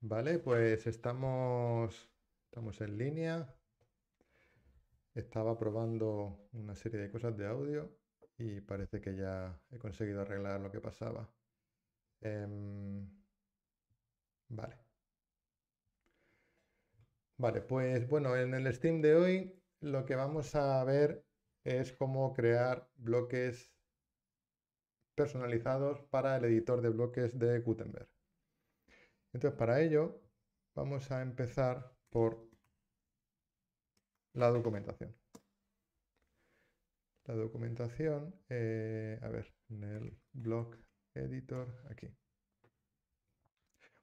Vale, pues estamos, estamos en línea. Estaba probando una serie de cosas de audio y parece que ya he conseguido arreglar lo que pasaba. Em, vale. Vale, pues bueno, en el Steam de hoy lo que vamos a ver es cómo crear bloques personalizados para el editor de bloques de Gutenberg. Entonces, para ello, vamos a empezar por la documentación. La documentación, eh, a ver, en el blog editor, aquí.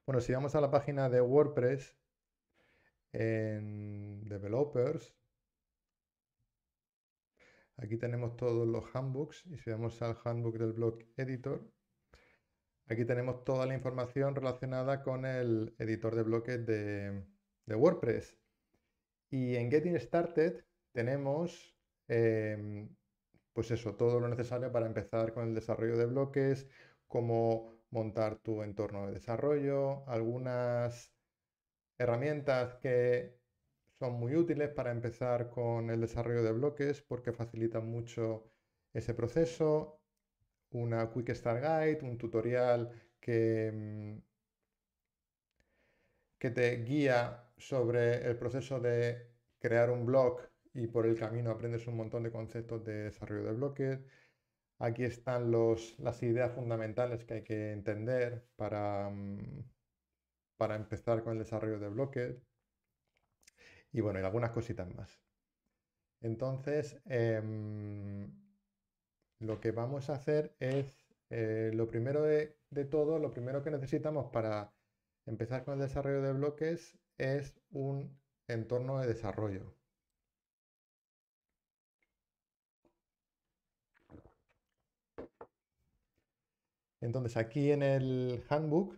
Bueno, si vamos a la página de WordPress, en Developers, aquí tenemos todos los handbooks y si vamos al handbook del blog editor, Aquí tenemos toda la información relacionada con el editor de bloques de, WordPress. Y en Getting Started tenemos em, pues eso, todo lo necesario para empezar con el desarrollo de bloques, cómo montar tu entorno de desarrollo, algunas herramientas que son muy útiles para empezar con el desarrollo de bloques porque facilitan mucho ese proceso una Quick Start Guide, un tutorial que, mm, que te guía sobre el proceso de crear un blog y por el camino aprendes un montón de conceptos de desarrollo de bloques. Aquí están las ideas fundamentales que hay que entender para, mm, para empezar con el desarrollo de bloques. Y bueno, y algunas cositas más. Entonces, em, lo que vamos a hacer es, eh, lo primero de, de, todo, lo primero que necesitamos para empezar con el desarrollo de bloques es un entorno de desarrollo. Entonces aquí en el handbook,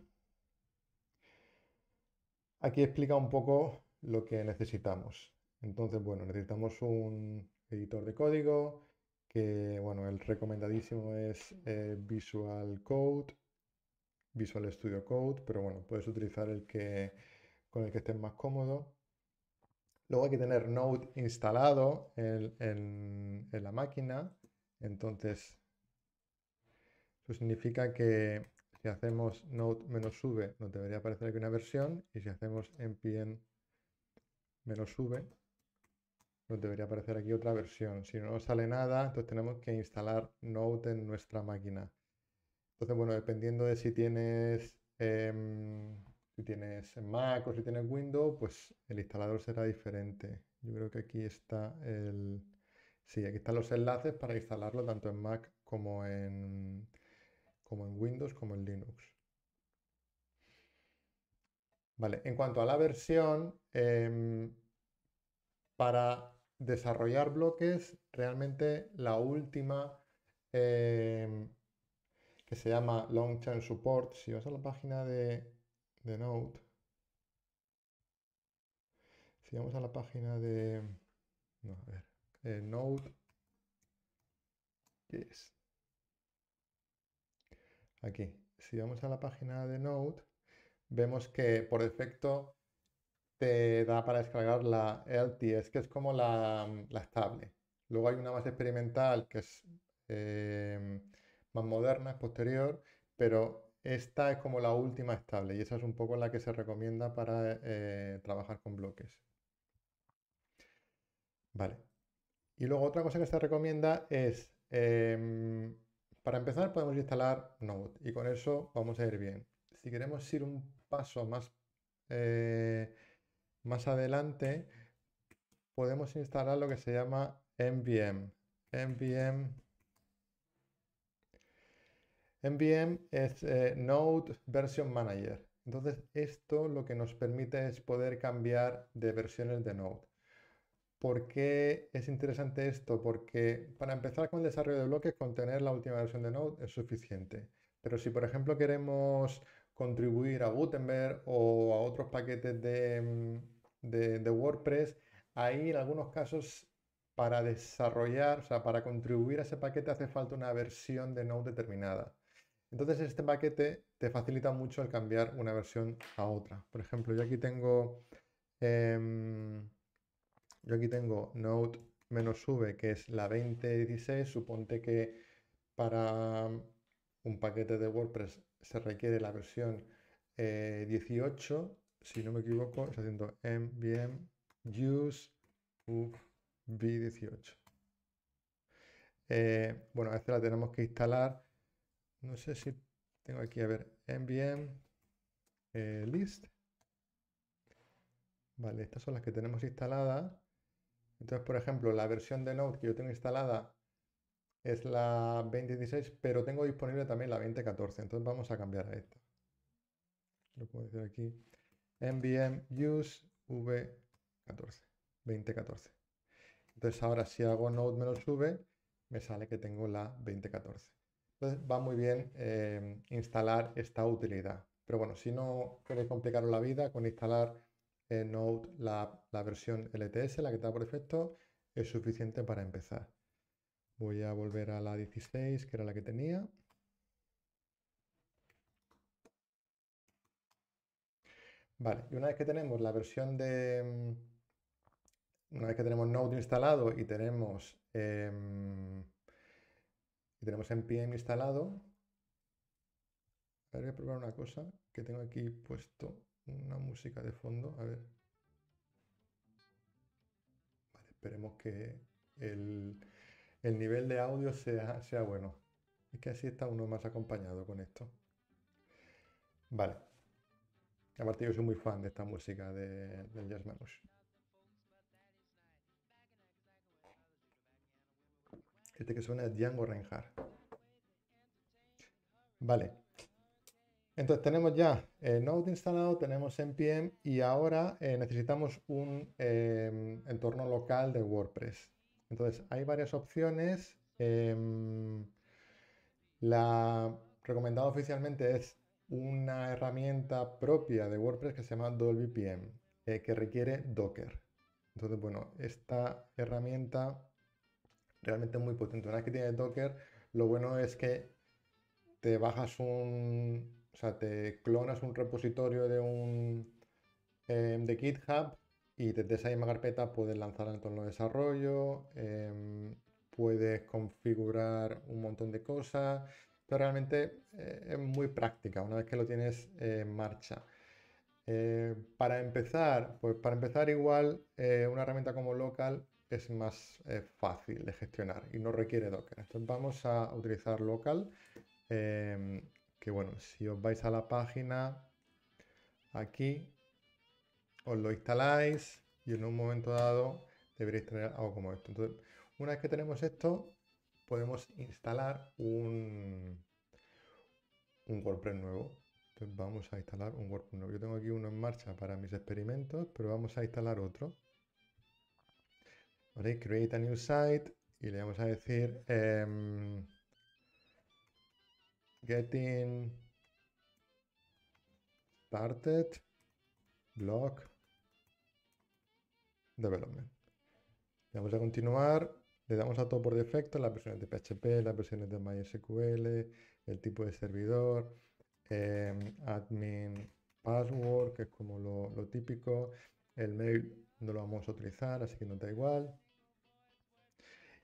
aquí explica un poco lo que necesitamos. Entonces, bueno, necesitamos un editor de código, bueno, el recomendadísimo es eh, Visual Code, Visual Studio Code, pero bueno, puedes utilizar el que con el que estés más cómodo. Luego hay que tener Node instalado en, la máquina, entonces eso significa que si hacemos Node V nos debería aparecer aquí una versión y si hacemos npm V nos debería aparecer aquí otra versión. Si no nos sale nada, entonces tenemos que instalar Node en nuestra máquina. Entonces, bueno, dependiendo de si tienes, em, tienes Mac o si tienes Windows, pues el instalador será diferente. Yo creo que aquí está el... Sí, aquí están los enlaces para instalarlo tanto en Mac como en, como en Windows como en Linux. Vale, en cuanto a la versión, em, para desarrollar bloques, realmente la última em, que se llama Long Term Support, si vas a la página de, de Node, si vamos a la página de no, a ver, eh, Node, aquí, si vamos a la página de Node, vemos que por defecto te da para descargar la LTS, que es como la, estable. Mm, luego hay una más experimental, que es eh, más moderna, es posterior, pero esta es como la última estable y esa es un poco la que se recomienda para eh, eh, trabajar con bloques. Vale. Y luego otra cosa que se recomienda es, em, para empezar podemos instalar Node y con eso vamos a ir bien. Si queremos ir un paso más más adelante podemos instalar lo que se llama NVM. NVM, NVM es eh, Node Version Manager. Entonces, esto lo que nos permite es poder cambiar de versiones de Node. ¿Por qué es interesante esto? Porque para empezar con el desarrollo de bloques, con tener la última versión de Node es suficiente. Pero si, por ejemplo, queremos contribuir a Gutenberg o a otros paquetes de, mm, de, WordPress, ahí en algunos casos para desarrollar, o sea, para contribuir a ese paquete hace falta una versión de Node determinada. Entonces este paquete te facilita mucho el cambiar una versión a otra. Por ejemplo, yo aquí tengo, em, yo aquí tengo Node -v, que es la 2016. Suponte que para un paquete de WordPress se requiere la versión 18 eh, si no me equivoco, está haciendo mvm use v18. Eh, bueno, esta la tenemos que instalar. No sé si tengo aquí, a ver, mvm eh, list. Vale, estas son las que tenemos instaladas. Entonces, por ejemplo, la versión de Node que yo tengo instalada es la 2016, pero tengo disponible también la 2014. Entonces vamos a cambiar a esta. Lo puedo decir aquí. NVM use v14, 2014. Entonces ahora si hago node v, me sale que tengo la 2014. Entonces va muy bien eh, instalar esta utilidad. Pero bueno, si no queréis complicaros la vida con instalar en eh, Node, la, la, versión LTS, la que está por defecto, es suficiente para empezar. Voy a volver a la 16, que era la que tenía. Vale, y una vez que tenemos la versión de... Mm, una vez que tenemos Node instalado y tenemos, em, y tenemos NPM instalado, a ver, voy a probar una cosa que tengo aquí puesto una música de fondo. A ver. Vale, esperemos que el, nivel de audio sea, sea bueno. Es que así está uno más acompañado con esto. Vale. Aparte yo soy muy fan de esta música de, del Jazz Manus. Este que suena es Django Reinhardt. Vale. Entonces tenemos ya eh, Node instalado, tenemos NPM y ahora eh, necesitamos un em, entorno local de WordPress. Entonces hay varias opciones. Em, la recomendada oficialmente es una herramienta propia de WordPress que se llama DolVPM eh, que requiere Docker. Entonces, bueno, esta herramienta realmente es muy potente. Una vez que tiene Docker, lo bueno es que te bajas un, o sea, te clonas un repositorio de un em, de GitHub y desde esa misma carpeta puedes lanzar el entorno de desarrollo, em, puedes configurar un montón de cosas, pero realmente eh, es muy práctica una vez que lo tienes en marcha. Eh, para empezar, pues para empezar igual eh, una herramienta como Local es más fácil de gestionar y no requiere Docker. Entonces vamos a utilizar Local, em, que bueno, si os vais a la página aquí, os lo instaláis y en un momento dado deberéis tener algo como esto. Entonces, una vez que tenemos esto, podemos instalar un, un WordPress nuevo. Entonces vamos a instalar un WordPress nuevo. Yo tengo aquí uno en marcha para mis experimentos, pero vamos a instalar otro. Create a new site y le vamos a decir em, getting started blog development. Le vamos a continuar le damos a todo por defecto, la versiones de PHP, las versiones de MySQL, el tipo de servidor, em, admin password, que es como lo, típico. El mail no lo vamos a utilizar, así que no da igual.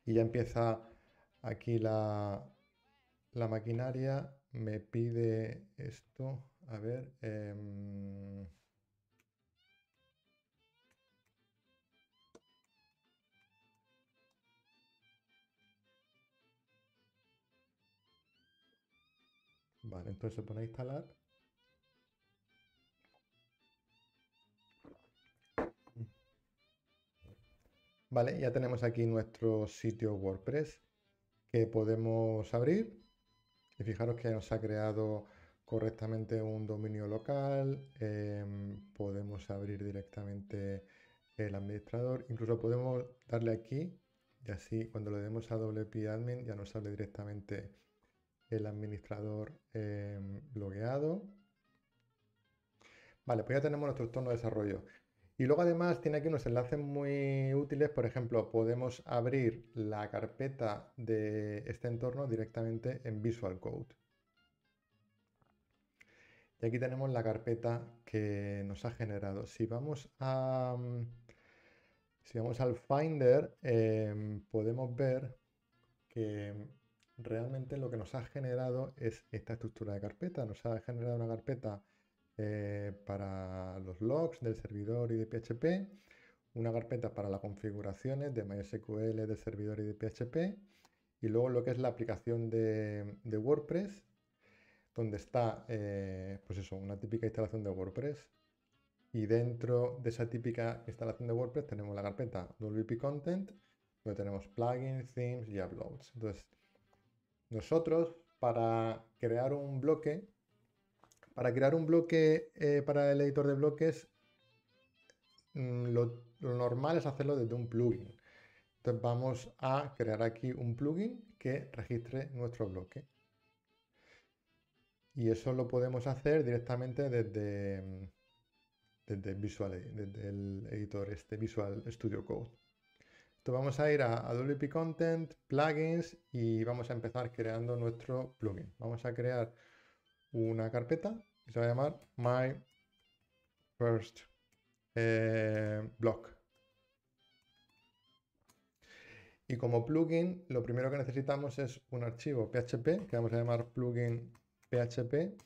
Y ya empieza aquí la, la maquinaria. Me pide esto, a ver. Em, Vale, entonces se pone a instalar. Vale, ya tenemos aquí nuestro sitio WordPress que podemos abrir. Y fijaros que ya nos ha creado correctamente un dominio local. Em, podemos abrir directamente el administrador. Incluso podemos darle aquí y así cuando le demos a WP Admin ya nos sale directamente el administrador blogueado, em, Vale, pues ya tenemos nuestro entorno de desarrollo. Y luego además tiene aquí unos enlaces muy útiles. Por ejemplo, podemos abrir la carpeta de este entorno directamente en Visual Code. Y aquí tenemos la carpeta que nos ha generado. Si vamos a... Mm, si vamos al Finder, em, podemos ver que realmente lo que nos ha generado es esta estructura de carpeta. Nos ha generado una carpeta eh, para los logs del servidor y de PHP, una carpeta para las configuraciones de MySQL del servidor y de PHP, y luego lo que es la aplicación de, WordPress, donde está, eh, pues eso, una típica instalación de WordPress. Y dentro de esa típica instalación de WordPress tenemos la carpeta WP Content, donde tenemos plugins, themes y uploads. Entonces, nosotros, para crear un bloque, para crear un bloque eh, para el editor de bloques, mm, lo, normal es hacerlo desde un plugin. Entonces vamos a crear aquí un plugin que registre nuestro bloque. Y eso lo podemos hacer directamente desde, mm, desde, Visual, el editor este Visual Studio Code vamos a ir a, WP Content, plugins y vamos a empezar creando nuestro plugin. Vamos a crear una carpeta que se va a llamar My First eh, Block. Y como plugin, lo primero que necesitamos es un archivo PHP, que vamos a llamar plugin PHP,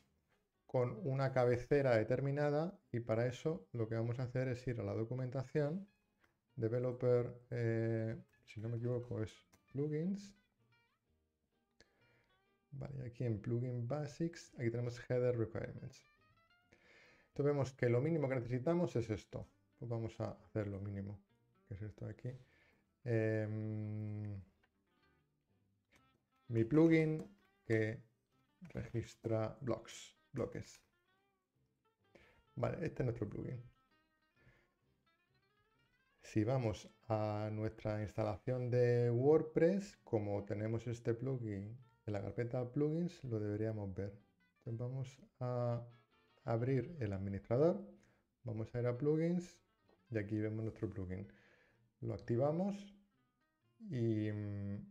con una cabecera determinada. Y para eso lo que vamos a hacer es ir a la documentación developer, eh, si no me equivoco, es plugins. Vale, aquí en plugin basics, aquí tenemos header requirements. Entonces vemos que lo mínimo que necesitamos es esto. Pues vamos a hacer lo mínimo, que es esto de aquí. Em, mi plugin que registra blocks, bloques. Vale, este es nuestro plugin. Si vamos a nuestra instalación de WordPress, como tenemos este plugin en la carpeta plugins, lo deberíamos ver. Entonces vamos a abrir el administrador, vamos a ir a plugins y aquí vemos nuestro plugin. Lo activamos y... Mm,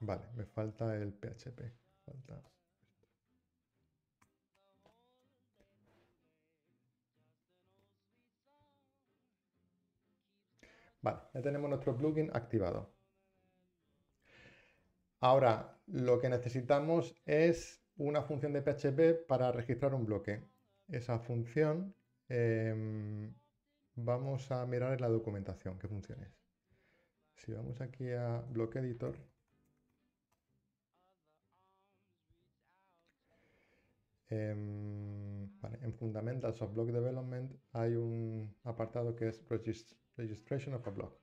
vale, me falta el PHP. Vale, ya tenemos nuestro plugin activado. Ahora, lo que necesitamos es una función de PHP para registrar un bloque. Esa función em, vamos a mirar en la documentación qué funciones. Si vamos aquí a bloque editor, em, en, Fundamentals of Block Development hay un apartado que es Registr Registration of a block.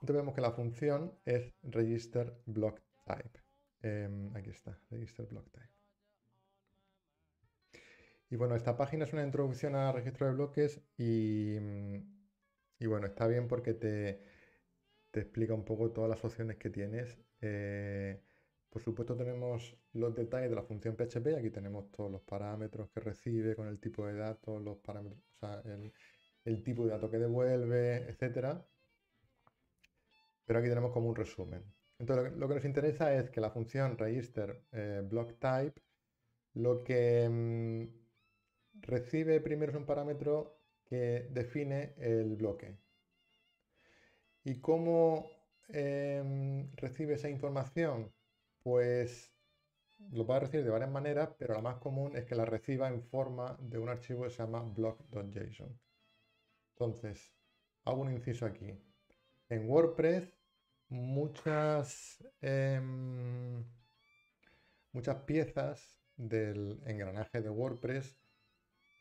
Entonces vemos que la función es register block type. Em, aquí está, register block type. Y bueno, esta página es una introducción a registro de bloques y, y bueno, está bien porque te, explica un poco todas las opciones que tienes. Eh, por supuesto tenemos los detalles de la función PHP. Aquí tenemos todos los parámetros que recibe con el tipo de datos, los parámetros, el, tipo de dato que devuelve, etcétera. Pero aquí tenemos como un resumen. Entonces, lo que nos interesa es que la función register eh, block type lo que mm, recibe primero es un parámetro que define el bloque. ¿Y cómo eh, recibe esa información? Pues lo puede recibir de varias maneras, pero la más común es que la reciba en forma de un archivo que se llama block.json. Entonces, hago un inciso aquí. En WordPress, muchas, em, muchas piezas del engranaje de WordPress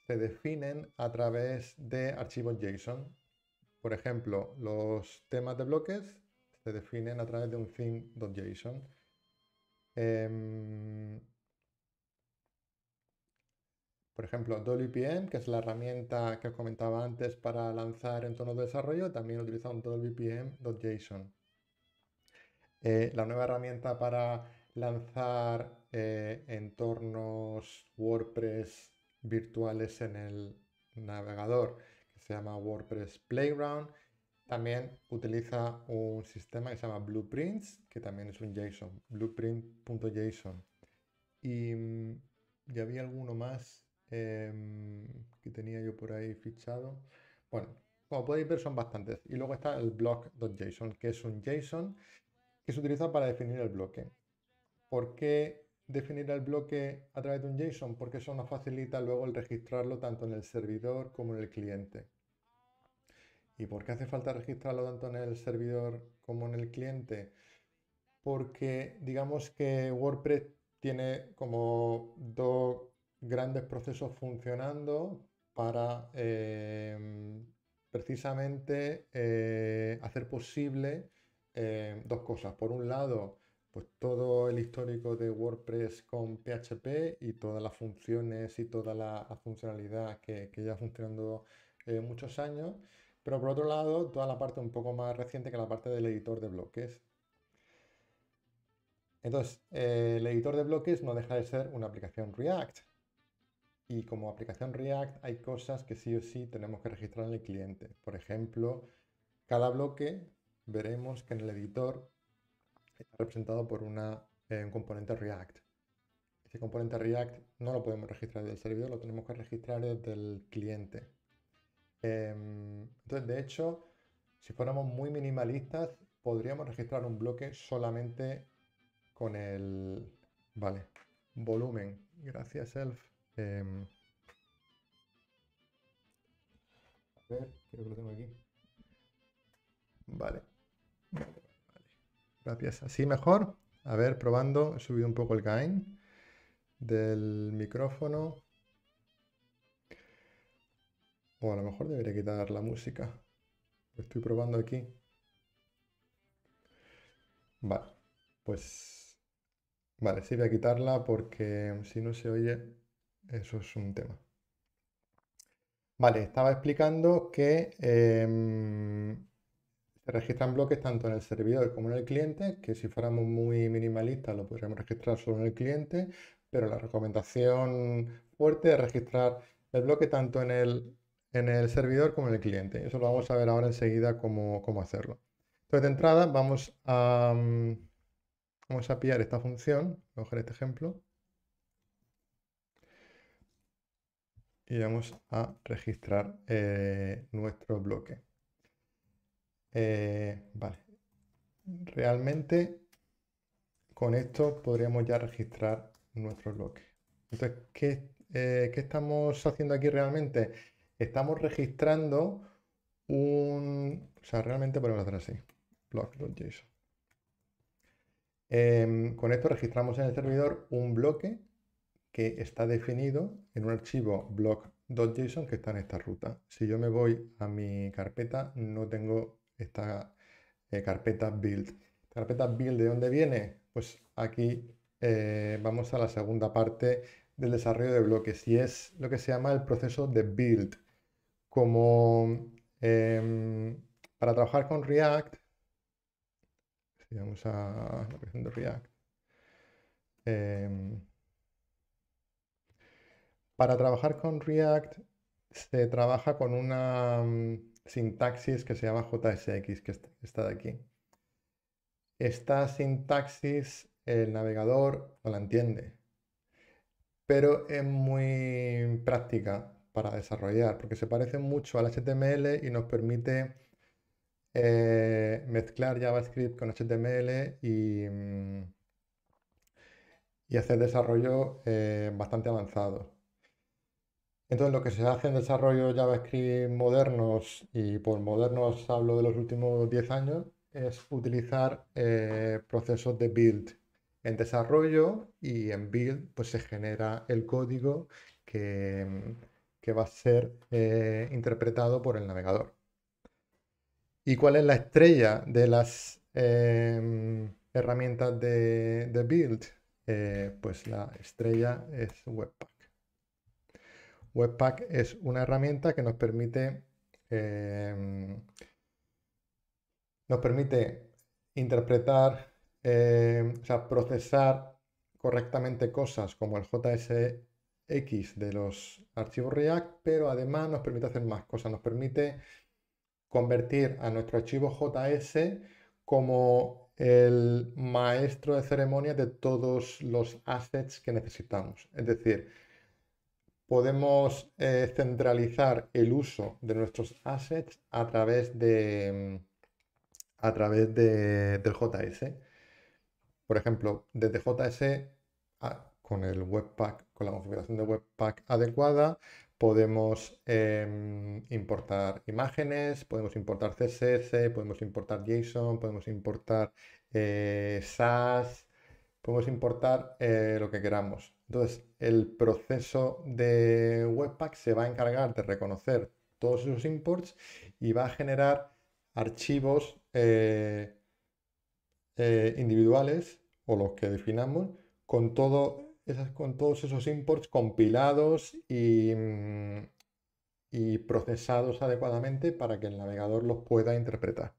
se definen a través de archivos JSON. Por ejemplo, los temas de bloques se definen a través de un theme.json Em, por ejemplo, WPM, que es la herramienta que os comentaba antes para lanzar entornos de desarrollo, también utiliza un WPM.json. Eh, la nueva herramienta para lanzar eh, entornos WordPress virtuales en el navegador, que se llama WordPress Playground, también utiliza un sistema que se llama Blueprints, que también es un JSON, blueprint.json. Y mm, ya había alguno más em, que tenía yo por ahí fichado. Bueno, como podéis ver son bastantes. Y luego está el block.json, que es un JSON que se utiliza para definir el bloque. ¿Por qué definir el bloque a través de un JSON? Porque eso nos facilita luego el registrarlo tanto en el servidor como en el cliente. ¿Y por qué hace falta registrarlo tanto en el servidor como en el cliente? Porque digamos que WordPress tiene como dos grandes procesos funcionando para em, precisamente eh, hacer posible em, dos cosas. Por un lado, pues todo el histórico de WordPress con PHP y todas las funciones y toda la, funcionalidad que, ya ha funcionando eh, muchos años pero por otro lado, toda la parte un poco más reciente que la parte del editor de bloques. Entonces, eh, el editor de bloques no deja de ser una aplicación React. Y como aplicación React hay cosas que sí o sí tenemos que registrar en el cliente. Por ejemplo, cada bloque veremos que en el editor está representado por una, eh, un componente React. Ese componente React no lo podemos registrar del servidor, lo tenemos que registrar desde el cliente. Em, entonces, de hecho, si fuéramos muy minimalistas, podríamos registrar un bloque solamente con el... Vale, volumen. Gracias, Elf. Em, a ver, creo que lo tengo aquí. vale. Gracias. Así mejor. A ver, probando. He subido un poco el gain del micrófono. O a lo mejor debería quitar la música. Lo estoy probando aquí. Vale, pues... Vale, sí voy a quitarla porque si no se oye, eso es un tema. Vale, estaba explicando que em, se registran bloques tanto en el servidor como en el cliente, que si fuéramos muy minimalistas lo podríamos registrar solo en el cliente, pero la recomendación fuerte es registrar el bloque tanto en el en el servidor como en el cliente. Eso lo vamos a ver ahora enseguida cómo, cómo hacerlo. Entonces, de entrada, vamos a, mm, vamos a pillar esta función, coger este ejemplo, y vamos a registrar eh, nuestro bloque. Eh, vale, realmente con esto podríamos ya registrar nuestro bloque. Entonces, ¿qué, eh, ¿qué estamos haciendo aquí realmente? estamos registrando un... O sea, realmente podemos hacer así. Block.json. Em, con esto registramos en el servidor un bloque que está definido en un archivo block.json que está en esta ruta. Si yo me voy a mi carpeta, no tengo esta eh, carpeta build. Carpeta build, ¿de dónde viene? Pues aquí eh, vamos a la segunda parte del desarrollo de bloques y es lo que se llama el proceso de build como em, para trabajar con React, si vamos a la de React, em, para trabajar con React se trabaja con una mm, sintaxis que se llama JSX, que está de aquí. Esta sintaxis el navegador no la entiende, pero es muy práctica para desarrollar, porque se parece mucho al HTML y nos permite eh, mezclar JavaScript con HTML y, mm, y hacer desarrollo eh, bastante avanzado. Entonces lo que se hace en desarrollo JavaScript modernos, y por modernos hablo de los últimos 10 años, es utilizar eh, procesos de build en desarrollo y en build pues se genera el código que mm, que va a ser eh, interpretado por el navegador. ¿Y cuál es la estrella de las em, herramientas de, Build? Eh, pues la estrella es Webpack. Webpack es una herramienta que nos permite, em, nos permite interpretar, eh, o sea, procesar correctamente cosas como el JS, e X de los archivos React, pero además nos permite hacer más cosas. Nos permite convertir a nuestro archivo JS como el maestro de ceremonia de todos los assets que necesitamos. Es decir, podemos eh, centralizar el uso de nuestros assets a través de a través de, del JS. Por ejemplo, desde JS con el Webpack, con la configuración de Webpack adecuada, podemos em, importar imágenes, podemos importar CSS, podemos importar JSON, podemos importar eh, SAS, podemos importar eh, lo que queramos. Entonces, el proceso de Webpack se va a encargar de reconocer todos esos imports y va a generar archivos eh, eh, individuales o los que definamos con todo esas, con todos esos imports compilados mm, y, procesados adecuadamente para que el navegador los pueda interpretar.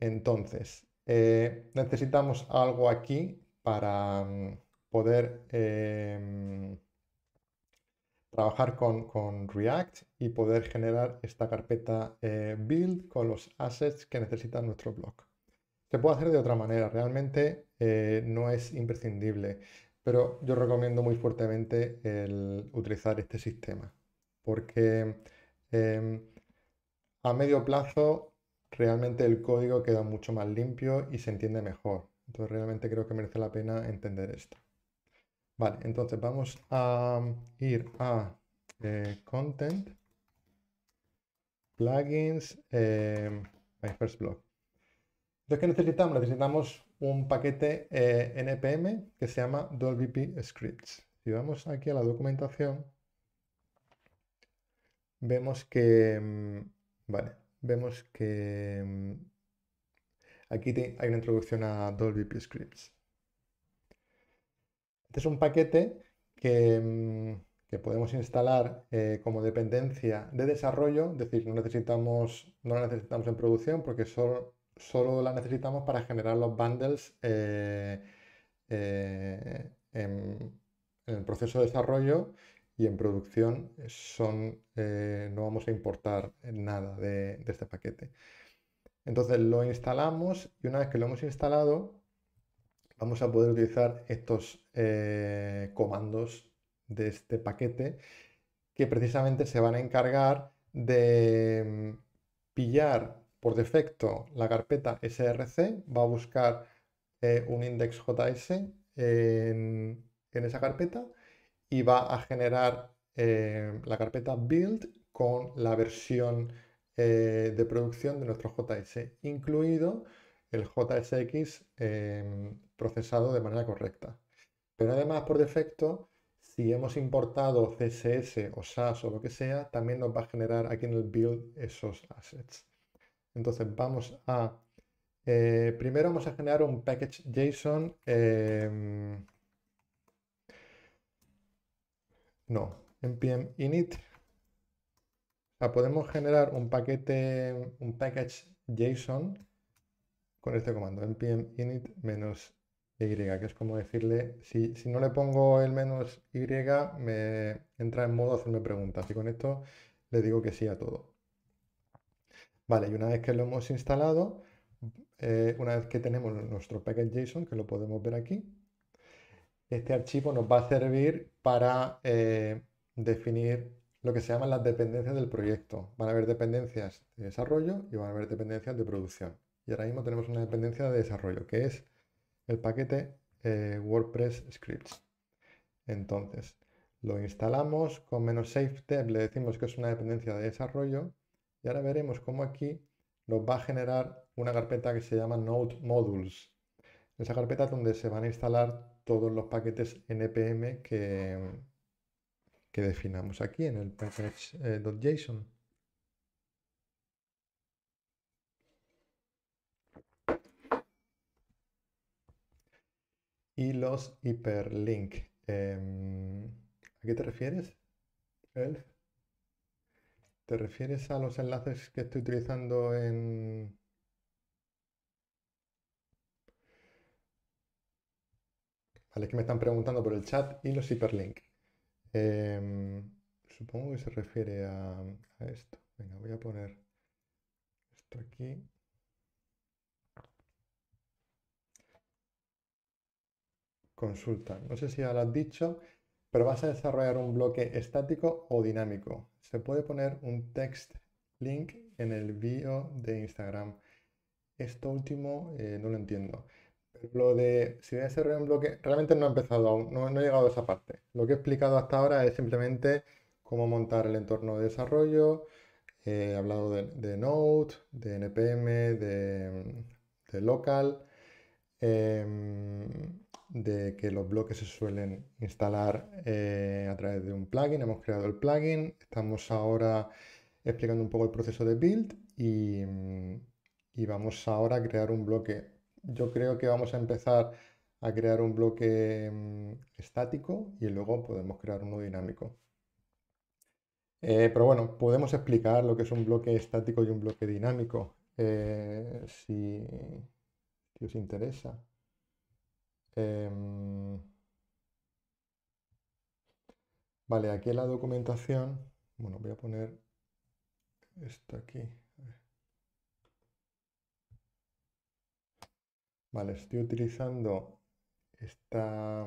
Entonces, eh, necesitamos algo aquí para mm, poder eh, mm, trabajar con, React y poder generar esta carpeta eh, build con los assets que necesita nuestro blog. Se puede hacer de otra manera, realmente eh, no es imprescindible, pero yo recomiendo muy fuertemente el utilizar este sistema, porque em, a medio plazo realmente el código queda mucho más limpio y se entiende mejor. Entonces realmente creo que merece la pena entender esto. Vale, entonces vamos a ir a eh, content, plugins, em, my first block. Entonces, ¿qué necesitamos? Necesitamos un paquete eh, NPM que se llama Dolby Scripts. Si vamos aquí a la documentación, vemos que, mm, vale, vemos que mm, aquí hay una introducción a Dolby Scripts. Este es un paquete que, mm, podemos instalar eh, como dependencia de desarrollo, es decir, no necesitamos, no necesitamos en producción porque solo solo la necesitamos para generar los bundles eh, eh, en, el proceso de desarrollo y en producción son, eh, no vamos a importar nada de, de, este paquete. Entonces lo instalamos y una vez que lo hemos instalado vamos a poder utilizar estos comandos de este paquete que precisamente se van a encargar de mm, pillar por defecto, la carpeta src va a buscar eh, un index js en, esa carpeta y va a generar eh, la carpeta build con la versión eh, de producción de nuestro js, incluido el jsx em, procesado de manera correcta. Pero además, por defecto, si hemos importado CSS o SAS o lo que sea, también nos va a generar aquí en el build esos assets. Entonces vamos a, eh, primero vamos a generar un package JSON. Em, no, npm init. podemos generar un paquete, un package JSON con este comando, npm init menos y, que es como decirle, si, si, no le pongo el menos y, me entra en modo hacerme preguntas. Y con esto le digo que sí a todo. Vale, y una vez que lo hemos instalado, eh, una vez que tenemos nuestro package.json, que lo podemos ver aquí, este archivo nos va a servir para eh, definir lo que se llaman las dependencias del proyecto. Van a haber dependencias de desarrollo y van a haber dependencias de producción. Y ahora mismo tenemos una dependencia de desarrollo, que es el paquete eh, WordPress Scripts. Entonces, lo instalamos con menos safety, le decimos que es una dependencia de desarrollo y ahora veremos cómo aquí nos va a generar una carpeta que se llama Node Modules. Esa carpeta es donde se van a instalar todos los paquetes npm que, definamos aquí en el package.json. Eh, y los hiperlink. Em, ¿A qué te refieres, Elf? ¿Te refieres a los enlaces que estoy utilizando en... Vale, es que me están preguntando por el chat y los hiperlink. Em, supongo que se refiere a, a esto. Venga, voy a poner esto aquí. Consulta. No sé si ya lo has dicho, pero vas a desarrollar un bloque estático o dinámico se puede poner un text link en el bio de Instagram. Esto último eh, no lo entiendo. lo de si voy a hacer un bloque, realmente no he empezado aún, no, he llegado a esa parte. Lo que he explicado hasta ahora es simplemente cómo montar el entorno de desarrollo. Eh, he hablado de, Node, de NPM, de, local. Em, de que los bloques se suelen instalar eh, a través de un plugin. Hemos creado el plugin, estamos ahora explicando un poco el proceso de build y, vamos ahora a crear un bloque. Yo creo que vamos a empezar a crear un bloque mm, estático y luego podemos crear uno dinámico. Eh, pero bueno, podemos explicar lo que es un bloque estático y un bloque dinámico eh, si os interesa. Em, vale, aquí la documentación, bueno, voy a poner esto aquí. Vale, estoy utilizando esta,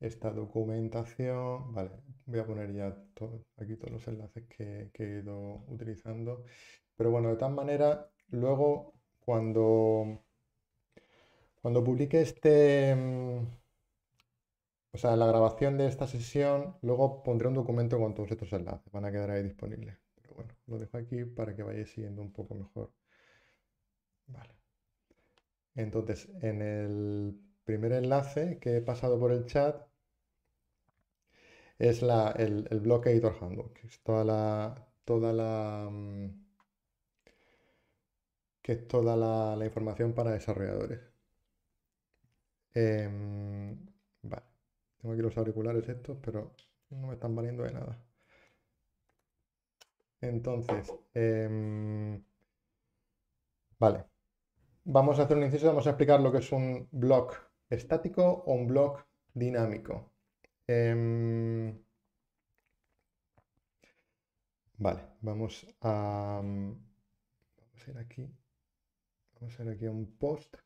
esta documentación. Vale, voy a poner ya aquí todos los enlaces que, que, he ido utilizando. Pero bueno, de tal manera, luego cuando, cuando publique este, mm, la grabación de esta sesión, luego pondré un documento con todos estos enlaces, van a quedar ahí disponibles. Pero bueno, lo dejo aquí para que vayáis siguiendo un poco mejor. Entonces, en el primer enlace que he pasado por el chat es el, el blog Editor Handbook, es toda toda la, que es toda la mm, información para desarrolladores. Em, vale, tengo aquí los auriculares estos, pero no me están valiendo de nada. Entonces, em, vale. Vamos a hacer un inciso, vamos a explicar lo que es un blog estático o un blog dinámico. Em, vale, vamos a, vamos a ir aquí. Vamos a ir aquí a un post.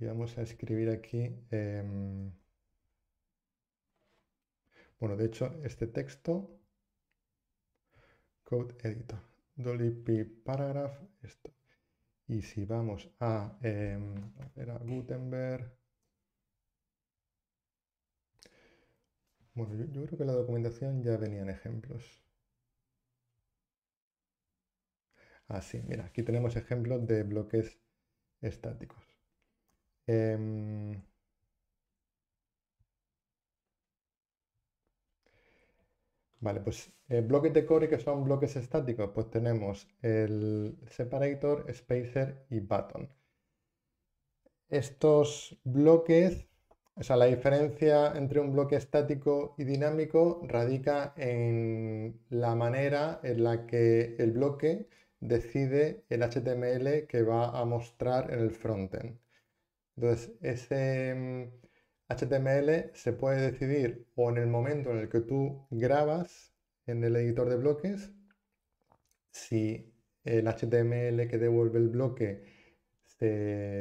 Y vamos a escribir aquí... Em, bueno, de hecho, este texto, code editor, dolly paragraph, esto. Y si vamos a, eh, a Gutenberg... Bueno, yo, creo que la documentación ya venían ejemplos. Así, ah, mira, aquí tenemos ejemplos de bloques estáticos. Em, vale, pues eh, bloques de core que son bloques estáticos, pues tenemos el separator, spacer y button. Estos bloques, o sea, la diferencia entre un bloque estático y dinámico radica en la manera en la que el bloque decide el HTML que va a mostrar en el frontend. Entonces, ese mm, HTML se puede decidir o en el momento en el que tú grabas en el editor de bloques, si el HTML que devuelve el bloque se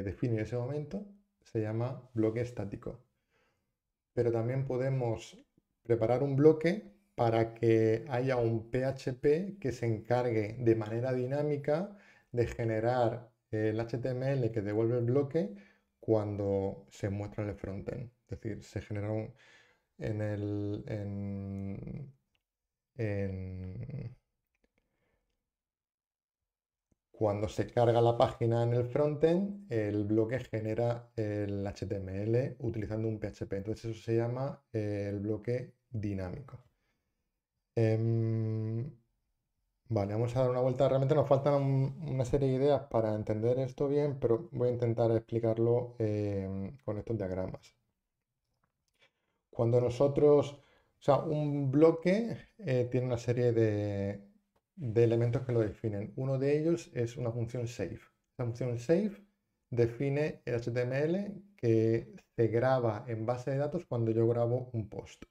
define en ese momento, se llama bloque estático. Pero también podemos preparar un bloque para que haya un PHP que se encargue de manera dinámica de generar el HTML que devuelve el bloque cuando se muestra el frontend. Es decir, se genera un, en el. cuando se carga la página en el frontend, el bloque genera el HTML utilizando un PHP. Entonces eso se llama el bloque dinámico. Em, Vale, vamos a dar una vuelta. Realmente nos faltan una serie de ideas para entender esto bien, pero voy a intentar explicarlo em, con estos diagramas. Cuando nosotros, o sea, un bloque eh, tiene una serie de, de elementos que lo definen. Uno de ellos es una función save. La función save define el HTML que se graba en base de datos cuando yo grabo un post.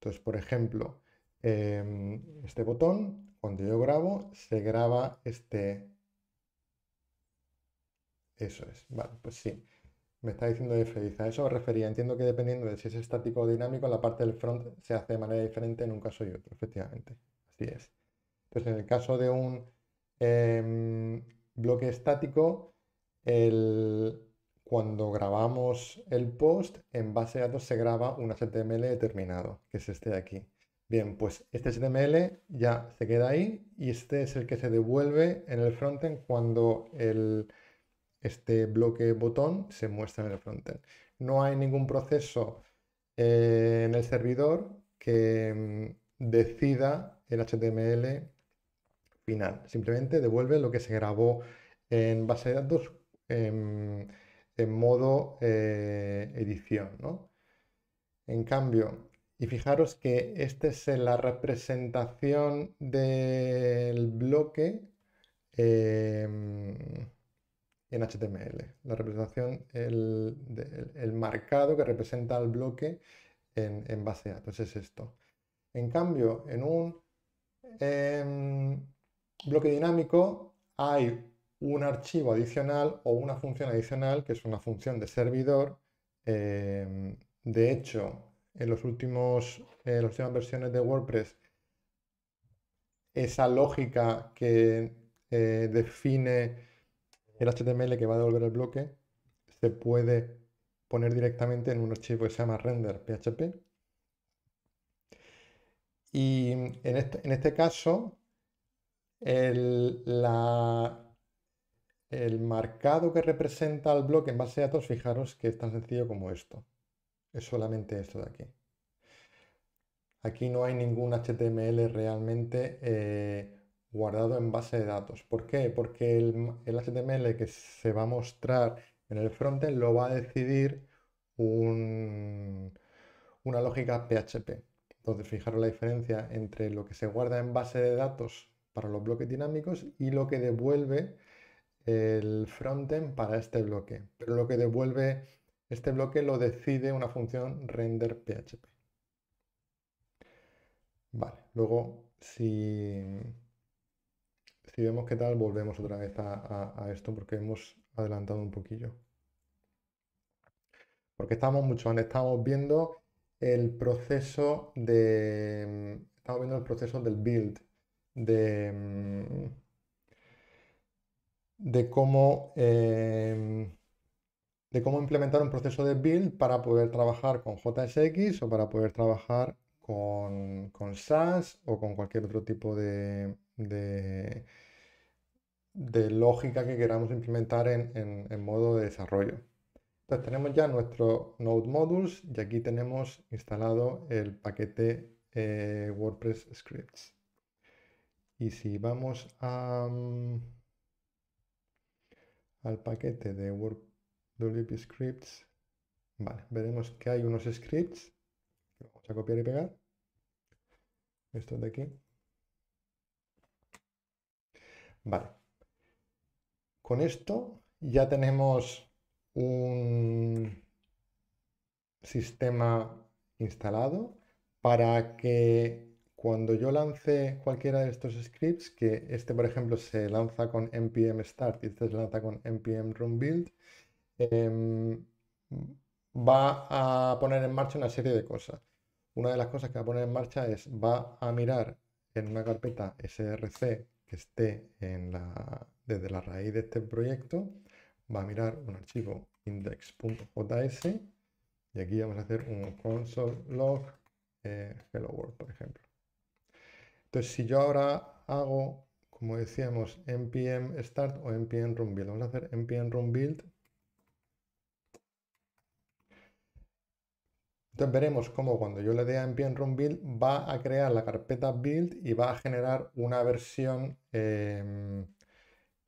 Entonces, por ejemplo, Em, este botón, cuando yo grabo, se graba este... Eso es, vale, pues sí. Me está diciendo de A eso me refería. Entiendo que dependiendo de si es estático o dinámico, la parte del front se hace de manera diferente en un caso y otro, efectivamente. Así es. Entonces, en el caso de un em, bloque estático, el, cuando grabamos el post, en base de datos se graba un HTML determinado, que es este de aquí. Bien, pues este HTML ya se queda ahí y este es el que se devuelve en el frontend cuando este bloque botón se muestra en el frontend. No hay ningún proceso eh, en el servidor que mm, decida el HTML final. Simplemente devuelve lo que se grabó en base de datos em, en, modo eh, edición. ¿no? En cambio, y fijaros que esta es la representación del bloque eh, en HTML. La representación, el, marcado que representa el bloque en, base a. Entonces es esto. En cambio, en un em, bloque dinámico hay un archivo adicional o una función adicional, que es una función de servidor. Em, de hecho, en los últimos, las últimas versiones de WordPress, esa lógica que eh, define el HTML que va a devolver el bloque, se puede poner directamente en un archivo que se llama render.php. Y este, en este, caso, el, el marcado que representa el bloque en base a datos, fijaros que es tan sencillo como esto. Es solamente esto de aquí. Aquí no hay ningún HTML realmente eh, guardado en base de datos. ¿Por qué? Porque el, HTML que se va a mostrar en el frontend lo va a decidir una lógica PHP. Entonces, fijaros la diferencia entre lo que se guarda en base de datos para los bloques dinámicos y lo que devuelve el frontend para este bloque. Pero lo que devuelve este bloque lo decide una función renderPHP. Vale, luego si, si vemos qué tal, volvemos otra vez a, esto porque hemos adelantado un poquillo. Porque estamos mucho antes, estamos viendo el proceso de. Estamos viendo el proceso del build. De, de cómo eh, de cómo implementar un proceso de build para poder trabajar con JSX o para poder trabajar con, con SAS o con cualquier otro tipo de, de, lógica que queramos implementar en, modo de desarrollo. Entonces tenemos ya nuestro Node Modules y aquí tenemos instalado el paquete eh, WordPress Scripts. Y si vamos a, mm, al paquete de WordPress, WP scripts. Vale, veremos que hay unos scripts. Vamos a copiar y pegar. Esto de aquí. Vale. Con esto ya tenemos un sistema instalado para que cuando yo lance cualquiera de estos scripts, que este por ejemplo se lanza con npm start y este se lanza con npm run build, Em, va a poner en marcha una serie de cosas. Una de las cosas que va a poner en marcha es, va a mirar en una carpeta src que esté en la, desde la raíz de este proyecto, va a mirar un archivo index.js y aquí vamos a hacer un console.log eh, hello world, por ejemplo. Entonces, si yo ahora hago, como decíamos, npm start o npm run build, vamos a hacer npm run build Entonces veremos cómo cuando yo le dé a npm run build va a crear la carpeta build y va a generar una versión em,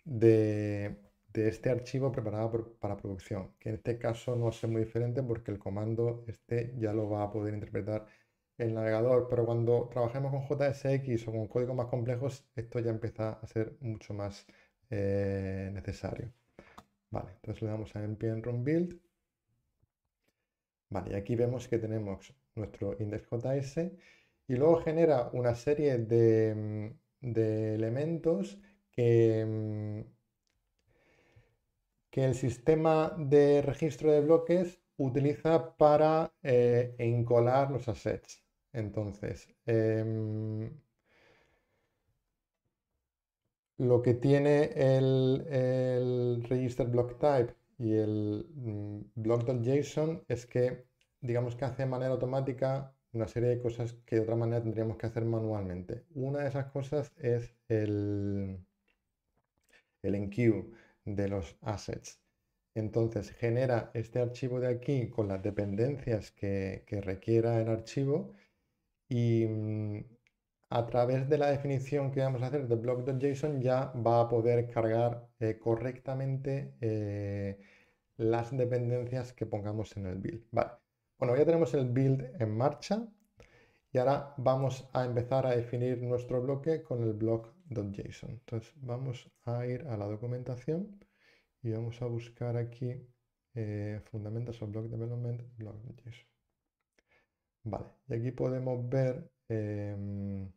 de, este archivo preparado para producción, que en este caso no va a ser muy diferente porque el comando este ya lo va a poder interpretar el navegador, pero cuando trabajemos con JSX o con códigos más complejos, esto ya empieza a ser mucho más eh, necesario. Vale, entonces le damos a npm run build Vale, aquí vemos que tenemos nuestro index.js y luego genera una serie de, mm, elementos que, mm, que, el sistema de registro de bloques utiliza para eh, encolar los assets. Entonces, em, lo que tiene el, el register block type y el block.json mm, es que, digamos que hace de manera automática una serie de cosas que de otra manera tendríamos que hacer manualmente. Una de esas cosas es el, el enqueue de los assets. Entonces genera este archivo de aquí con las dependencias que, que requiera el archivo y mm, a través de la definición que vamos a hacer de block.json ya va a poder cargar eh, correctamente eh, las dependencias que pongamos en el build. Vale. Bueno, ya tenemos el build en marcha y ahora vamos a empezar a definir nuestro bloque con el block.json. Entonces vamos a ir a la documentación y vamos a buscar aquí fundamentos eh, Fundamentals Block Development, block.json. Vale, y aquí podemos ver... Em,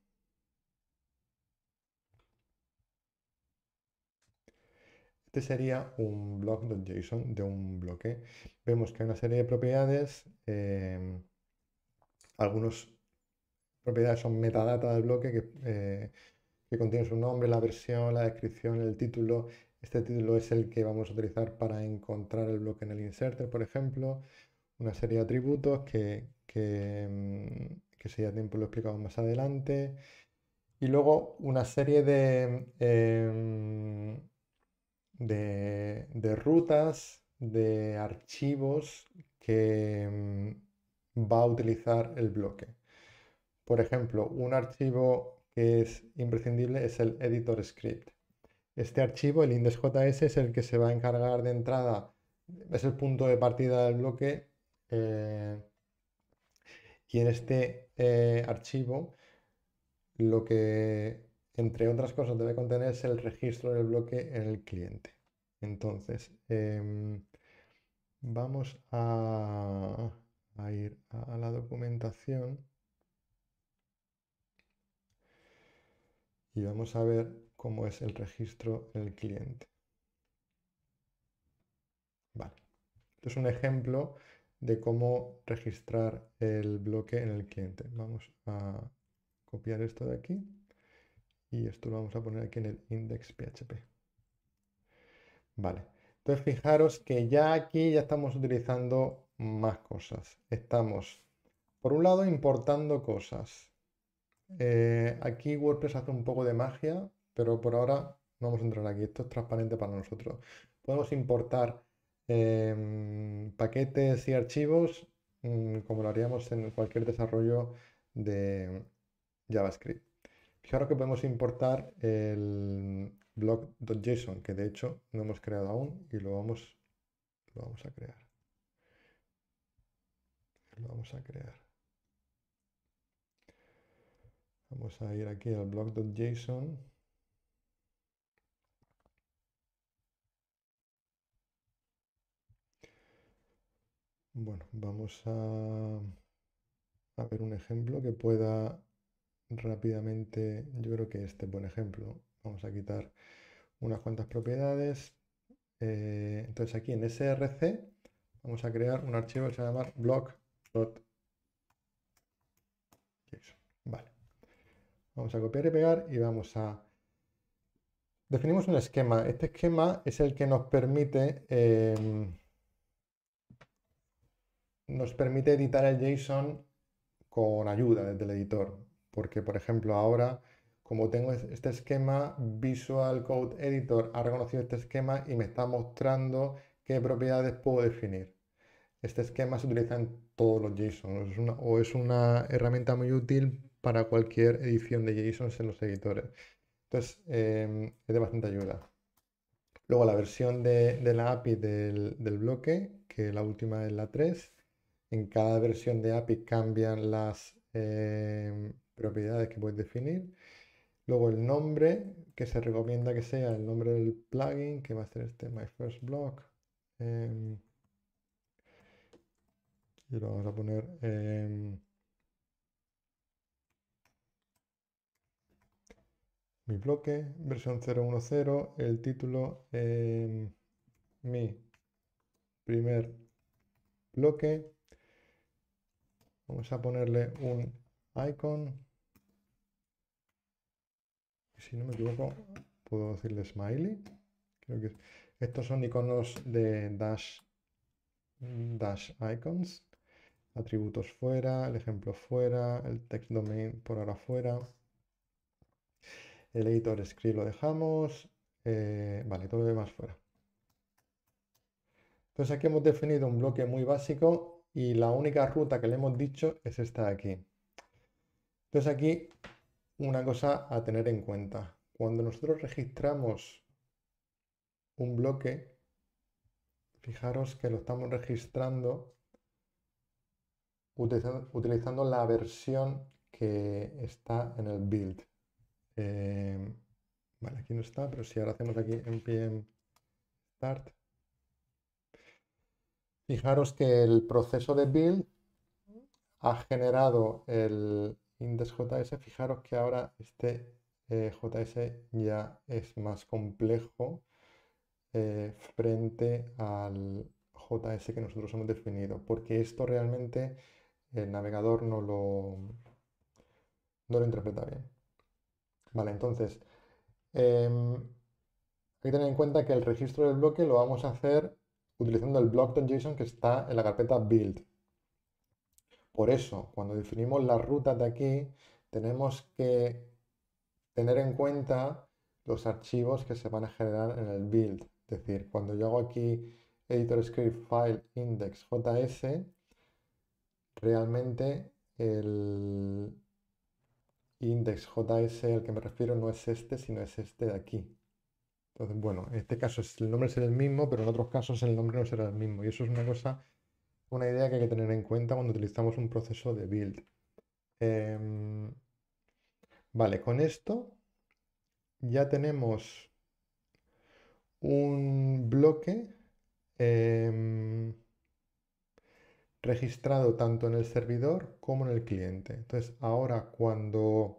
Este sería un blog.json de un bloque. Vemos que hay una serie de propiedades. Em, algunas propiedades son metadata del bloque que, eh, que contiene su nombre, la versión, la descripción, el título. Este título es el que vamos a utilizar para encontrar el bloque en el inserter, por ejemplo. Una serie de atributos que, que, em, que si ya tiempo lo explicamos más adelante. Y luego una serie de... Em, de, rutas, de archivos que mm, va a utilizar el bloque. Por ejemplo, un archivo que es imprescindible es el editor script. Este archivo, el index.js, es el que se va a encargar de entrada, es el punto de partida del bloque. Eh, y en este eh, archivo lo que entre otras cosas, debe contenerse el registro del bloque en el cliente. Entonces, em, vamos a, ir a, a la documentación y vamos a ver cómo es el registro en el cliente. Vale. Esto es un ejemplo de cómo registrar el bloque en el cliente. Vamos a copiar esto de aquí y esto lo vamos a poner aquí en el index PHP. Vale, entonces fijaros que ya aquí ya estamos utilizando más cosas. Estamos, por un lado, importando cosas. Eh, aquí WordPress hace un poco de magia, pero por ahora vamos a entrar aquí. Esto es transparente para nosotros. Podemos importar em, paquetes y archivos mm, como lo haríamos en cualquier desarrollo de mm, JavaScript. Fijaros que podemos importar el blog.json, que de hecho no hemos creado aún y lo vamos, lo vamos a crear. Lo vamos a crear. Vamos a ir aquí al blog.json. Bueno, vamos a, a ver un ejemplo que pueda rápidamente, yo creo que este buen ejemplo. Vamos a quitar unas cuantas propiedades. Eh, entonces aquí en src vamos a crear un archivo que se va a llamar block.json. Vale. Vamos a copiar y pegar y vamos a... Definimos un esquema. Este esquema es el que nos permite... Em, nos permite editar el JSON con ayuda desde el editor. Porque, por ejemplo, ahora, como tengo este esquema, Visual Code Editor ha reconocido este esquema y me está mostrando qué propiedades puedo definir. Este esquema se utiliza en todos los JSON o es una herramienta muy útil para cualquier edición de JSONs en los editores. Entonces, em, es de bastante ayuda. Luego la versión de, la API del, bloque, que la última es la 3. En cada versión de API cambian las, em, propiedades que puedes definir. Luego el nombre, que se recomienda que sea el nombre del plugin, que va a ser este My First Block. Em, y lo vamos a poner mi bloque, versión 0.1.0, el título, mi primer bloque. Vamos a ponerle un icon. Si no me equivoco, puedo decirle smiley. Creo que estos son iconos de dash, dash icons. Atributos fuera, el ejemplo fuera, el text domain por ahora fuera. El editor script lo dejamos. Eh, vale, todo lo demás fuera. Entonces aquí hemos definido un bloque muy básico y la única ruta que le hemos dicho es esta de aquí. Entonces aquí una cosa a tener en cuenta. Cuando nosotros registramos un bloque, fijaros que lo estamos registrando utilizando, la versión que está en el build. Eh, vale, aquí no está, pero si ahora hacemos aquí npm start, fijaros que el proceso de build ha generado el, IndexJS, fijaros que ahora este eh, JS ya es más complejo eh, frente al JS que nosotros hemos definido, porque esto realmente el navegador no lo, no lo interpreta bien. Vale, entonces, em, hay que tener en cuenta que el registro del bloque lo vamos a hacer utilizando el block.json que está en la carpeta build, por eso, cuando definimos las rutas de aquí, tenemos que tener en cuenta los archivos que se van a generar en el build. Es decir, cuando yo hago aquí editor script file index.js, realmente el index.js al que me refiero no es este, sino es este de aquí. Entonces, bueno, en este caso el nombre será el mismo, pero en otros casos el nombre no será el mismo. Y eso es una cosa una idea que hay que tener en cuenta cuando utilizamos un proceso de build. Em, vale, con esto ya tenemos un bloque em, registrado tanto en el servidor como en el cliente. Entonces, ahora cuando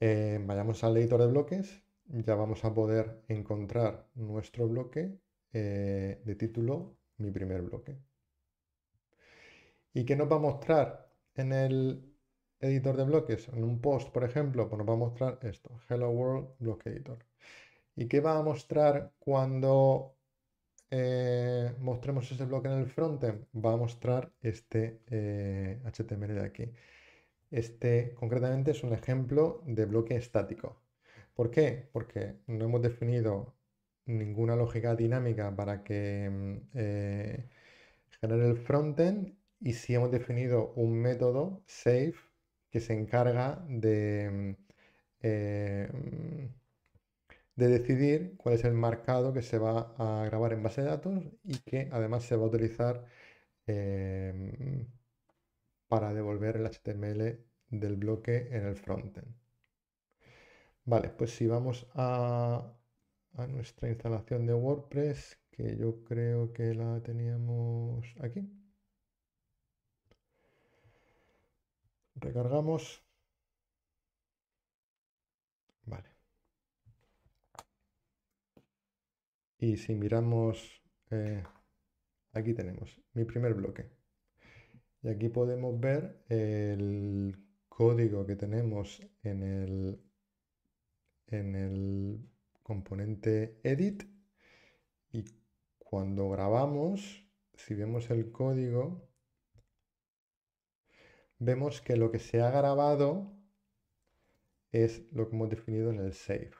eh, vayamos al editor de bloques, ya vamos a poder encontrar nuestro bloque eh, de título mi primer bloque. ¿Y que nos va a mostrar en el editor de bloques? En un post, por ejemplo, pues nos va a mostrar esto, Hello World Block Editor. ¿Y qué va a mostrar cuando eh, mostremos ese bloque en el frontend? Va a mostrar este HTML eh, de aquí. Este concretamente es un ejemplo de bloque estático. ¿Por qué? Porque no hemos definido ninguna lógica dinámica para que mm, eh, genere el frontend y si hemos definido un método save que se encarga de, mm, eh, mm, de decidir cuál es el marcado que se va a grabar en base de datos y que además se va a utilizar eh, para devolver el HTML del bloque en el frontend. Vale, pues si vamos a a nuestra instalación de WordPress, que yo creo que la teníamos aquí. Recargamos. Vale. Y si miramos, eh, aquí tenemos mi primer bloque. Y aquí podemos ver el código que tenemos en el, en el componente edit y cuando grabamos, si vemos el código, vemos que lo que se ha grabado es lo que hemos definido en el save.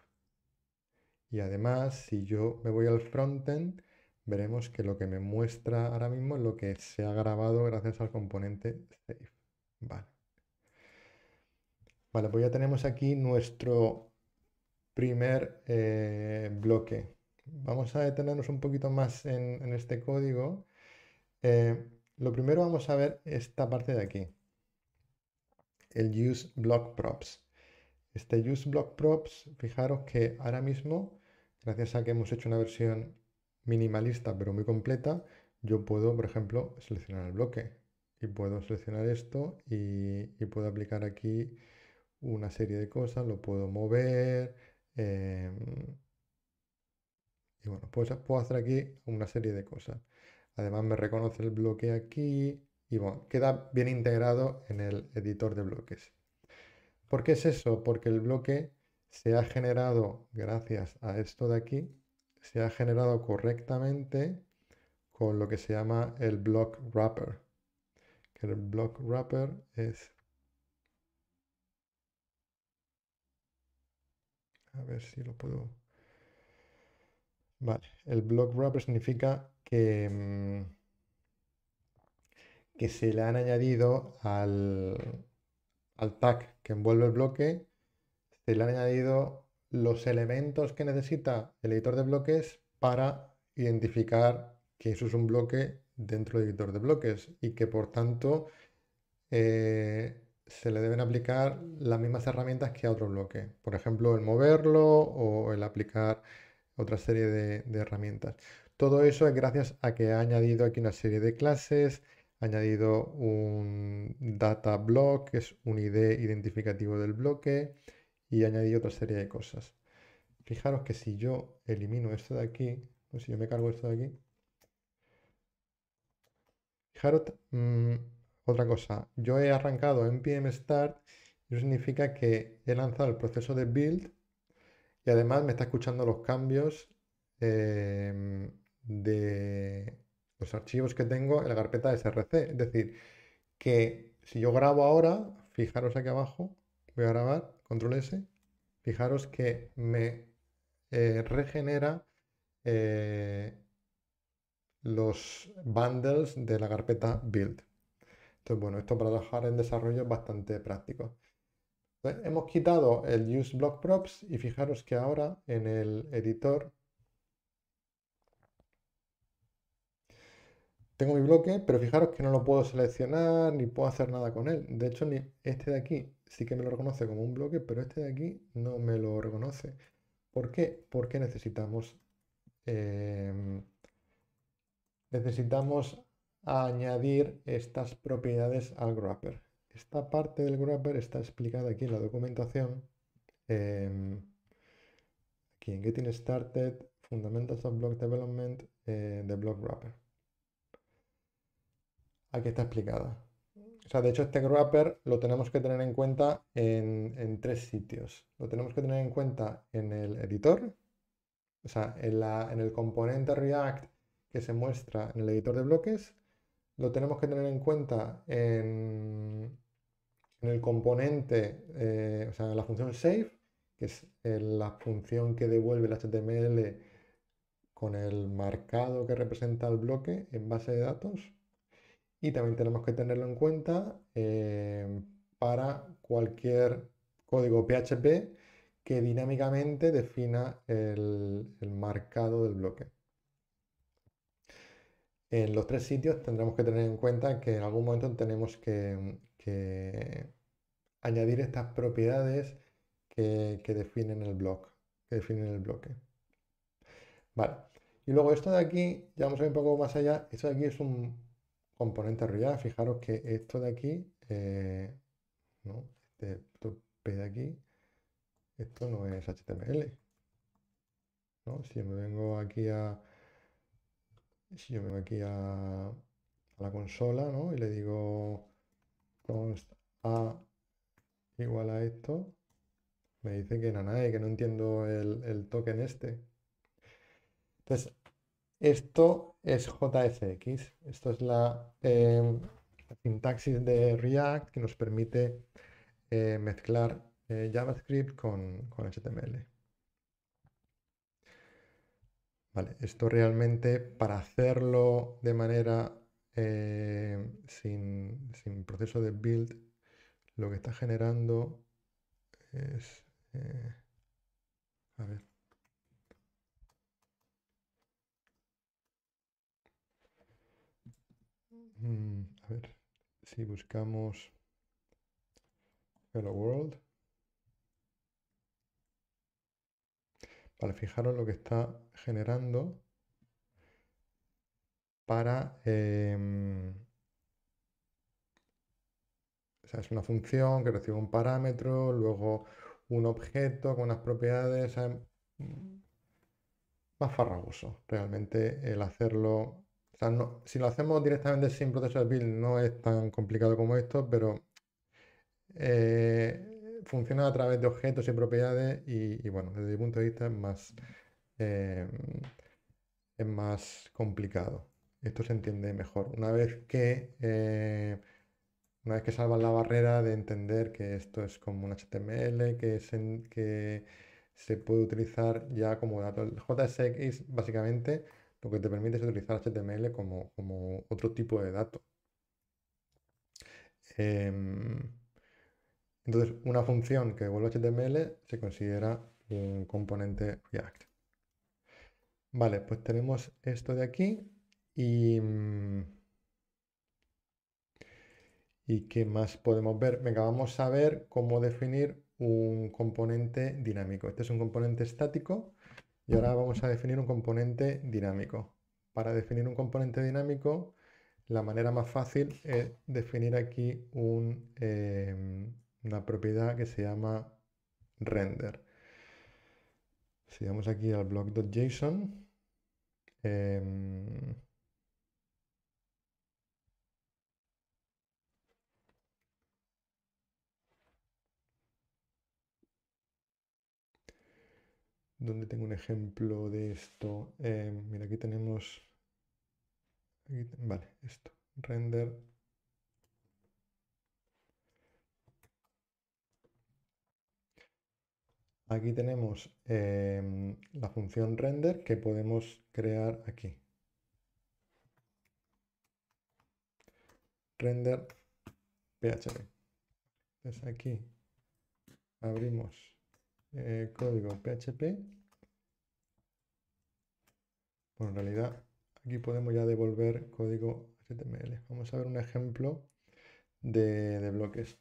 Y además, si yo me voy al frontend, veremos que lo que me muestra ahora mismo es lo que se ha grabado gracias al componente save. Vale. pues ya tenemos aquí nuestro primer eh, bloque. Vamos a detenernos un poquito más en, este código. Eh, lo primero vamos a ver esta parte de aquí, el use block props. Este use block props, fijaros que ahora mismo, gracias a que hemos hecho una versión minimalista pero muy completa, yo puedo, por ejemplo, seleccionar el bloque y puedo seleccionar esto y puedo aplicar aquí una serie de cosas, lo puedo mover, Em, y bueno, pues puedo hacer aquí una serie de cosas. Además me reconoce el bloque aquí y bueno, queda bien integrado en el editor de bloques. ¿Por qué es eso? Porque el bloque se ha generado, gracias a esto de aquí, se ha generado correctamente con lo que se llama el block wrapper. Que el block wrapper es A ver si lo puedo. Vale, el block wrapper significa que, mm, que se le han añadido al, al tag que envuelve el bloque, se le han añadido los elementos que necesita el editor de bloques para identificar que eso es un bloque dentro del editor de bloques y que por tanto eh, se le deben aplicar las mismas herramientas que a otro bloque. Por ejemplo, el moverlo o el aplicar otra serie de, herramientas. Todo eso es gracias a que ha añadido aquí una serie de clases, ha añadido un data block, que es un ID identificativo del bloque, y ha añadido otra serie de cosas. Fijaros que si yo elimino esto de aquí, o pues si yo me cargo esto de aquí, fijaros, mm, otra cosa, yo he arrancado npm start eso significa que he lanzado el proceso de build y además me está escuchando los cambios em, de los archivos que tengo en la carpeta src. Es decir, que si yo grabo ahora, fijaros aquí abajo, voy a grabar, control S, fijaros que me eh, regenera eh, los bundles de la carpeta build. Entonces, bueno, esto para trabajar en desarrollo es bastante práctico. hemos quitado el use block props y fijaros que ahora en el editor tengo mi bloque, pero fijaros que no lo puedo seleccionar ni puedo hacer nada con él. De hecho, ni este de aquí sí que me lo reconoce como un bloque, pero este de aquí no me lo reconoce. ¿Por qué? Porque necesitamos, eh, necesitamos a añadir estas propiedades al wrapper. Esta parte del wrapper está explicada aquí en la documentación. Em, aquí en Getting Started, Fundamentals of Block Development eh, de Block Wrapper. Aquí está explicada. O sea, de hecho este wrapper lo tenemos que tener en cuenta en, tres sitios. Lo tenemos que tener en cuenta en el editor, o sea, en el componente React que se muestra en el editor de bloques, lo tenemos que tener en cuenta en, el componente, eh, o sea, en la función save, que es eh, la función que devuelve el HTML con el marcado que representa el bloque en base de datos. Y también tenemos que tenerlo en cuenta eh, para cualquier código PHP que dinámicamente defina el marcado del bloque. En los tres sitios tendremos que tener en cuenta que en algún momento tenemos que, añadir estas propiedades que, definen el blog, que definen el bloque. Vale. Y luego esto de aquí, ya vamos a ir un poco más allá, esto de aquí es un componente real. fijaros que esto de aquí, eh, no, este P de aquí, esto no es HTML. ¿no? Si me vengo aquí a si yo me voy aquí a, la consola y le digo const a ah, igual a esto, me dice que nada, que no entiendo el, el token este. Entonces, esto es JSX, esto es em, la, sintaxis de React que nos permite eh, mezclar eh, JavaScript con HTML. Vale, esto realmente para hacerlo de manera eh, sin, proceso de build, lo que está generando es... Eh, a ver. Mm, a ver, si buscamos Hello World. Vale, fijaros lo que está generando para... Em, es una función que recibe un parámetro, luego un objeto con unas propiedades. Em, más farragoso realmente el hacerlo. si lo hacemos directamente sin proceso de build no es tan complicado como esto, pero eh, funciona a través de objetos y propiedades y, bueno, desde mi punto de vista es más, eh, es más complicado. Esto se entiende mejor. Una vez que... Eh, una vez que salvas la barrera de entender que esto es como un HTML, que, es que se puede utilizar ya como datos. El JSX básicamente lo que te permite es utilizar HTML como, como otro tipo de dato. Em, entonces, una función que devuelve HTML se considera un componente React. Vale, pues tenemos esto de aquí mm, y... qué más podemos ver? Venga, vamos a ver cómo definir un componente dinámico. Este es un componente estático y ahora vamos a definir un componente dinámico. Para definir un componente dinámico, la manera más fácil es definir aquí un, em, una propiedad que se llama render. Si vamos aquí al blog.json, eh, em, donde tengo un ejemplo de esto. Em, mira, aquí tenemos... vale, esto. Render Aquí tenemos em, la función render que podemos crear aquí. Render PHP. aquí abrimos eh, código PHP. Bueno, en realidad aquí podemos ya devolver código HTML. Vamos a ver un ejemplo de bloques.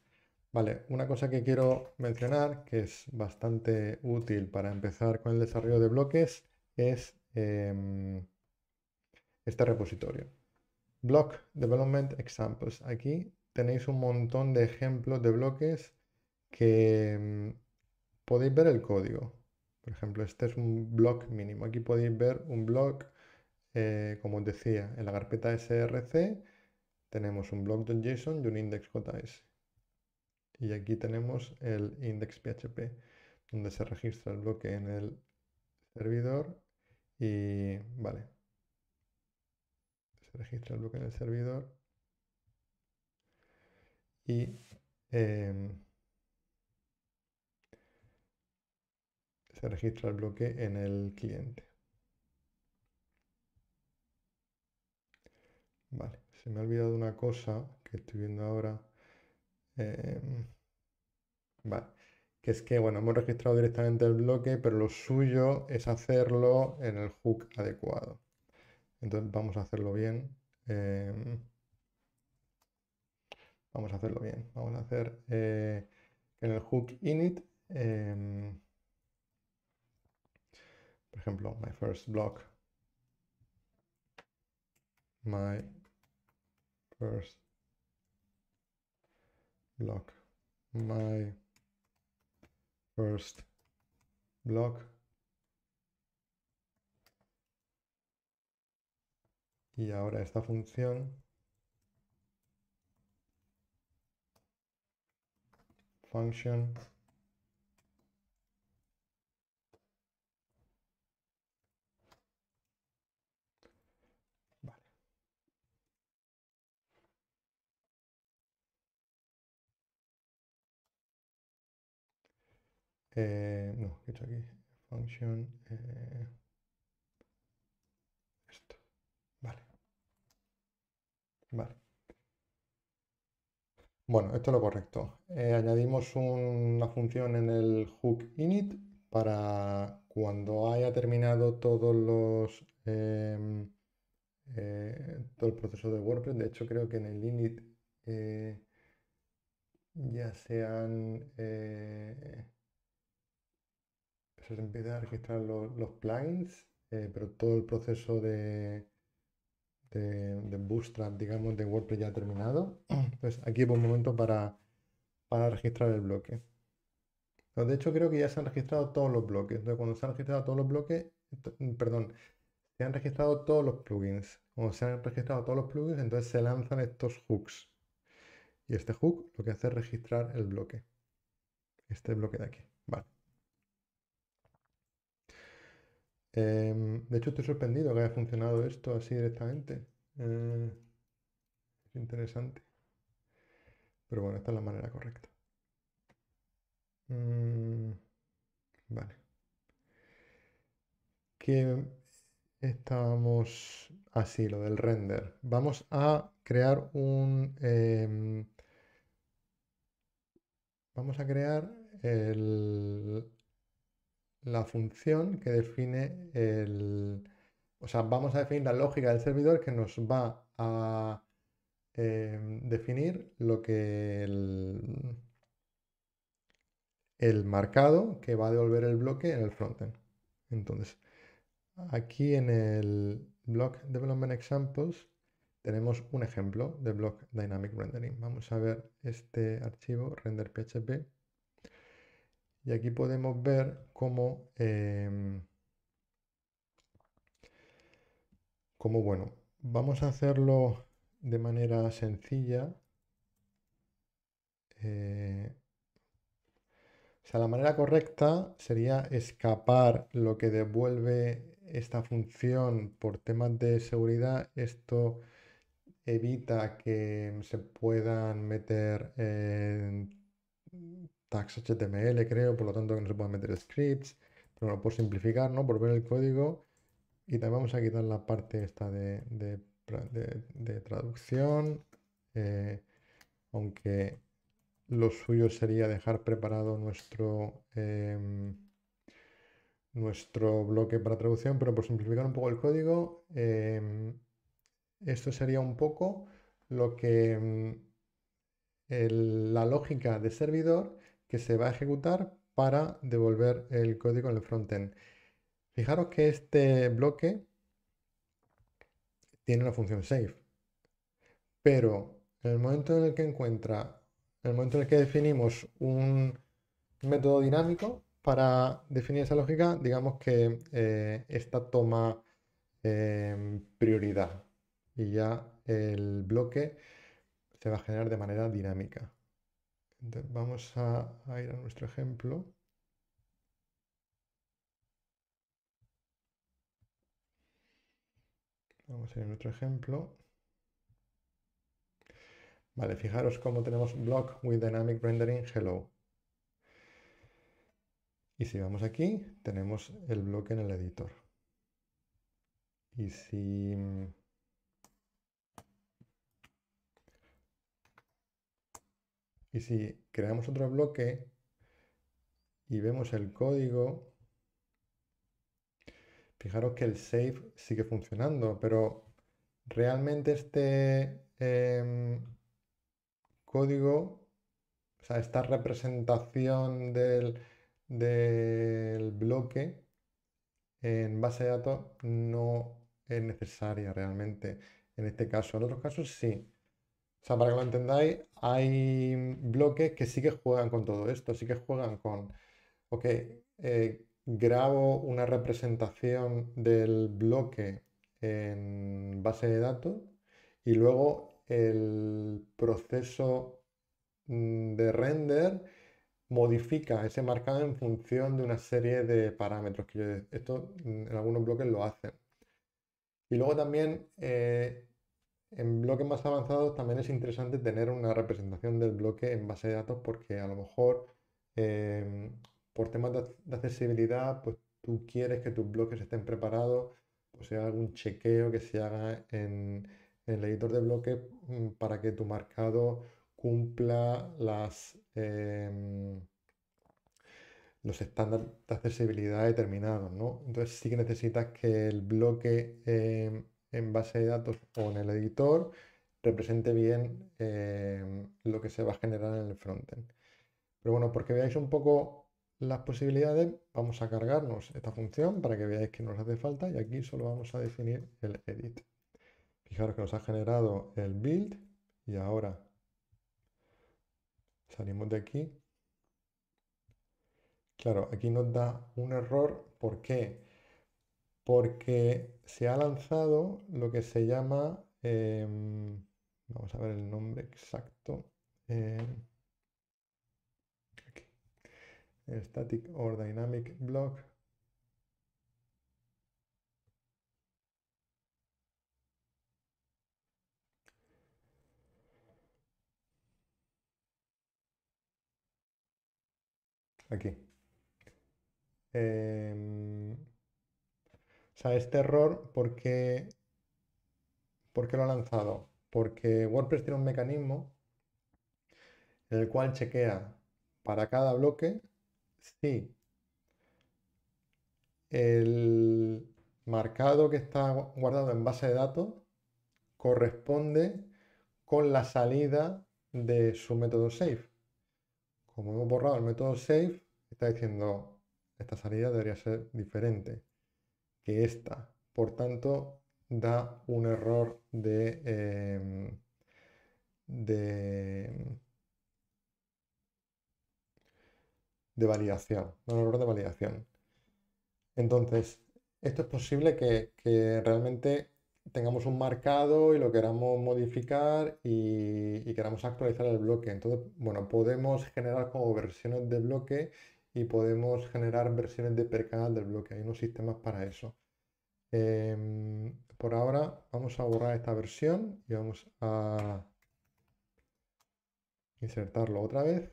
Vale, una cosa que quiero mencionar que es bastante útil para empezar con el desarrollo de bloques es em, este repositorio. Block Development Examples. Aquí tenéis un montón de ejemplos de bloques que em, podéis ver el código. Por ejemplo, este es un block mínimo. Aquí podéis ver un block, eh, como os decía, en la carpeta src tenemos un block.json y un index.js y aquí tenemos el index PHP donde se registra el bloque en el servidor y vale se registra el bloque en el servidor y em, se registra el bloque en el cliente vale se me ha olvidado una cosa que estoy viendo ahora Em, que es que, bueno, hemos registrado directamente el bloque, pero lo suyo es hacerlo en el hook adecuado. Entonces vamos a hacerlo bien. Em, vamos a hacerlo bien. Vamos a hacer eh, en el hook init. Em, por ejemplo, my first block. My first block my first block y ahora esta función function Eh, no, hecho aquí? Function. Eh, esto. Vale. Vale. Bueno, esto es lo correcto. Eh, añadimos una función en el hook init para cuando haya terminado todos los em, todo el proceso de WordPress. De hecho, creo que en el init ya se han se empieza a registrar los, plugins, eh, pero todo el proceso de, de, Bootstrap, digamos, de WordPress ya ha terminado. Entonces, aquí por un momento para, para registrar el bloque. de hecho, creo que ya se han registrado todos los bloques. Entonces, cuando se han registrado todos los bloques, mm, perdón, se han registrado todos los plugins. Cuando se han registrado todos los plugins, entonces se lanzan estos hooks. Y este hook lo que hace es registrar el bloque. Este bloque de aquí. Vale. Em, de hecho, estoy sorprendido que haya funcionado esto así directamente. Eh, es interesante. Pero bueno, esta es la manera correcta. Mm, vale. Que estamos así, lo del render. Vamos a crear un... Em, vamos a crear el, la función que define el... O sea, vamos a definir la lógica del servidor que nos va a em, definir lo que el, el marcado que va a devolver el bloque en el frontend. Entonces, aquí en el block development examples tenemos un ejemplo de block dynamic rendering. Vamos a ver este archivo render.php y aquí podemos ver cómo, em, cómo, bueno, vamos a hacerlo de manera sencilla. Eh, o sea, la manera correcta sería escapar lo que devuelve esta función por temas de seguridad. Esto evita que se puedan meter eh, tags HTML, creo, por lo tanto que no se puede meter scripts, pero por simplificar, ¿no? Por ver el código. Y también vamos a quitar la parte esta de, traducción, eh, aunque lo suyo sería dejar preparado nuestro, em, nuestro bloque para traducción, pero por simplificar un poco el código, em, esto sería un poco lo que em, la lógica de servidor que se va a ejecutar para devolver el código en el frontend. Fijaros que este bloque tiene la función save, pero en el momento en el que encuentra, en el momento en el que definimos un método dinámico para definir esa lógica, digamos que eh, esta toma eh, prioridad y ya el bloque se va a generar de manera dinámica vamos a, a ir a nuestro ejemplo. Vamos a ir a nuestro ejemplo. Vale, fijaros cómo tenemos block with dynamic rendering hello. Y si vamos aquí, tenemos el bloque en el editor. Y si mm, Y si creamos otro bloque y vemos el código, fijaros que el save sigue funcionando, pero realmente este em, código, o sea, esta representación del bloque en base de datos no es necesaria realmente. En este caso, en otros casos sí, o sea, para que lo entendáis, hay bloques que sí que juegan con todo esto, sí que juegan con, ok, eh, grabo una representación del bloque en base de datos y luego el proceso mm, de render modifica ese marcado en función de una serie de parámetros. Que esto mm, en algunos bloques lo hacen. Y luego también eh, en bloques más avanzados también es interesante tener una representación del bloque en base de datos porque a lo mejor em, por temas de, accesibilidad, pues tú quieres que tus bloques estén preparados, pues sea algún chequeo que se haga en, el editor de bloques mm, para que tu marcado cumpla las, em, los estándares de accesibilidad determinados, ¿no? Entonces sí que necesitas que el bloque em, en base de datos o en el editor represente bien eh, lo que se va a generar en el frontend. Pero bueno, porque veáis un poco las posibilidades, vamos a cargarnos esta función para que veáis que nos hace falta y aquí solo vamos a definir el edit. Fijaros que nos ha generado el build y ahora salimos de aquí. Claro, aquí nos da un error. ¿Por qué? Porque se ha lanzado lo que se llama, em, vamos a ver el nombre exacto, em, Static or Dynamic Block. Aquí. Em, sea, este error, ¿por qué, lo ha lanzado? Porque WordPress tiene un mecanismo en el cual chequea para cada bloque si el marcado que está guardado en base de datos corresponde con la salida de su método save. Como hemos borrado el método save, está diciendo esta salida debería ser diferente que esta. Por tanto, da un error de, em, em, de, validación, un error de validación. Entonces, esto es posible que, realmente tengamos un marcado y lo queramos modificar y, y, queramos actualizar el bloque. Entonces, bueno, podemos generar como versiones de bloque y podemos generar versiones de per del bloque. Hay unos sistemas para eso. Em, por ahora vamos a borrar esta versión y vamos a insertarlo otra vez.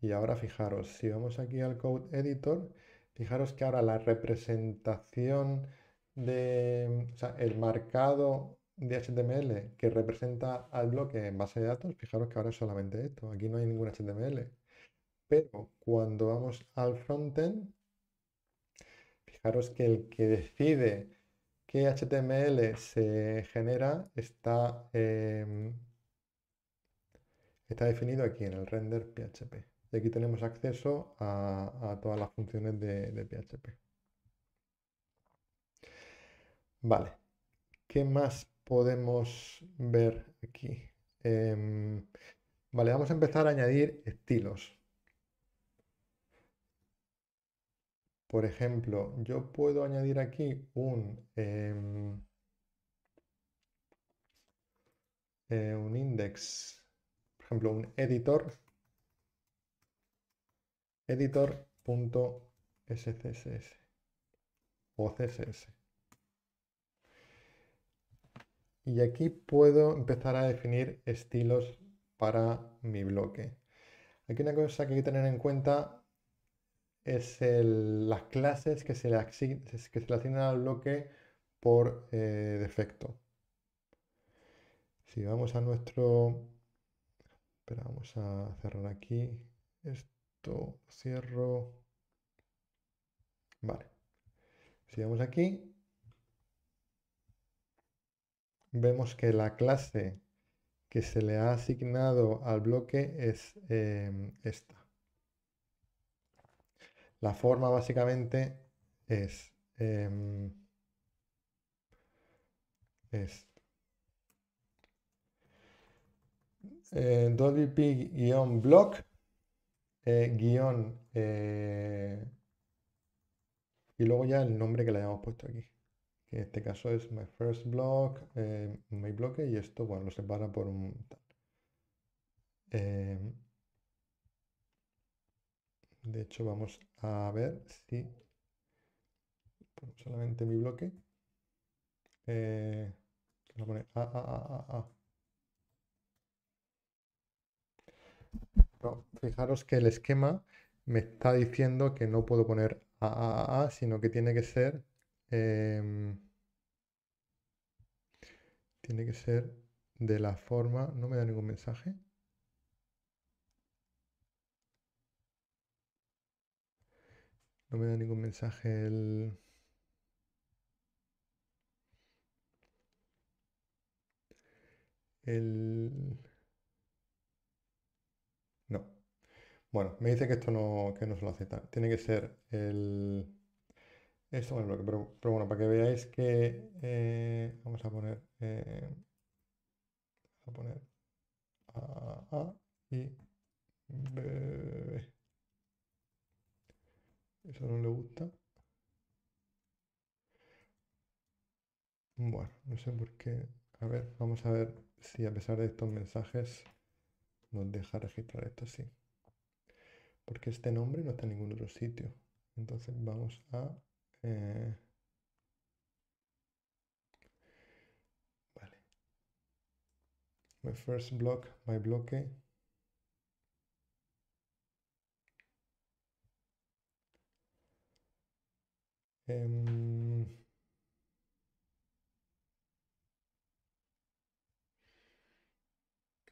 Y ahora fijaros, si vamos aquí al Code Editor, fijaros que ahora la representación de, o sea, el marcado de HTML que representa al bloque en base de datos, fijaros que ahora es solamente esto, aquí no hay ningún HTML, pero cuando vamos al frontend, fijaros que el que decide qué HTML se genera está, em, está definido aquí en el render PHP. Y aquí tenemos acceso a, todas las funciones de, PHP. Vale, ¿qué más podemos ver aquí? Em, vale, vamos a empezar a añadir estilos. Por ejemplo, yo puedo añadir aquí un, em, eh, un index, por ejemplo, un editor, editor.scss o CSS. Y aquí puedo empezar a definir estilos para mi bloque. Aquí una cosa que hay que tener en cuenta es las clases que se, le que se le asignan al bloque por eh, defecto. Si vamos a nuestro... Espera, vamos a cerrar aquí. Esto, cierro. Vale. Si vamos aquí, vemos que la clase que se le ha asignado al bloque es em, esta. La forma básicamente es, eh, es eh, block eh, guión eh, y luego ya el nombre que le hayamos puesto aquí en este caso es my first block eh, my bloque y esto bueno lo separa por un em, de hecho, vamos a ver si solamente mi bloque. Eh, a ah, ah, ah, fijaros que el esquema me está diciendo que no puedo poner a, sino que tiene que ser. Em, tiene que ser de la forma. No me da ningún mensaje. No me da ningún mensaje el... El... No. Bueno, me dice que esto no, que no se lo acepta. Tiene que ser el... Esto lo pero, pero, bueno, para que veáis que... Eh, eh, vamos a poner... a poner... A, y... Eso no le gusta. Bueno, no sé por qué. A ver, vamos a ver si a pesar de estos mensajes nos deja registrar esto Sí. Porque este nombre no está en ningún otro sitio. Entonces vamos a... Eh, vale. My first block, my bloque. Em,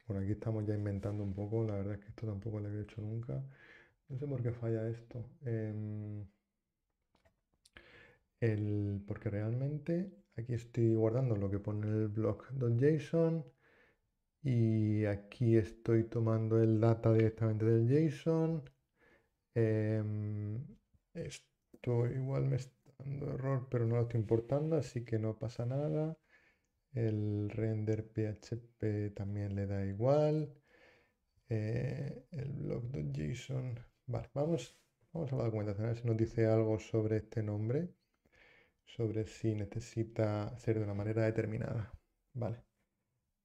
bueno, aquí estamos ya inventando un poco, la verdad es que esto tampoco lo había hecho nunca. No sé por qué falla esto. Em, el, porque realmente aquí estoy guardando lo que pone el blog blog.json y aquí estoy tomando el data directamente del JSON. Em, esto igual me está error, pero no lo estoy importando, así que no pasa nada. El render PHP también le da igual. Eh, el blog.json. Vale, vamos, vamos a la documentación a ver si nos dice algo sobre este nombre, sobre si necesita ser de una manera determinada. Vale.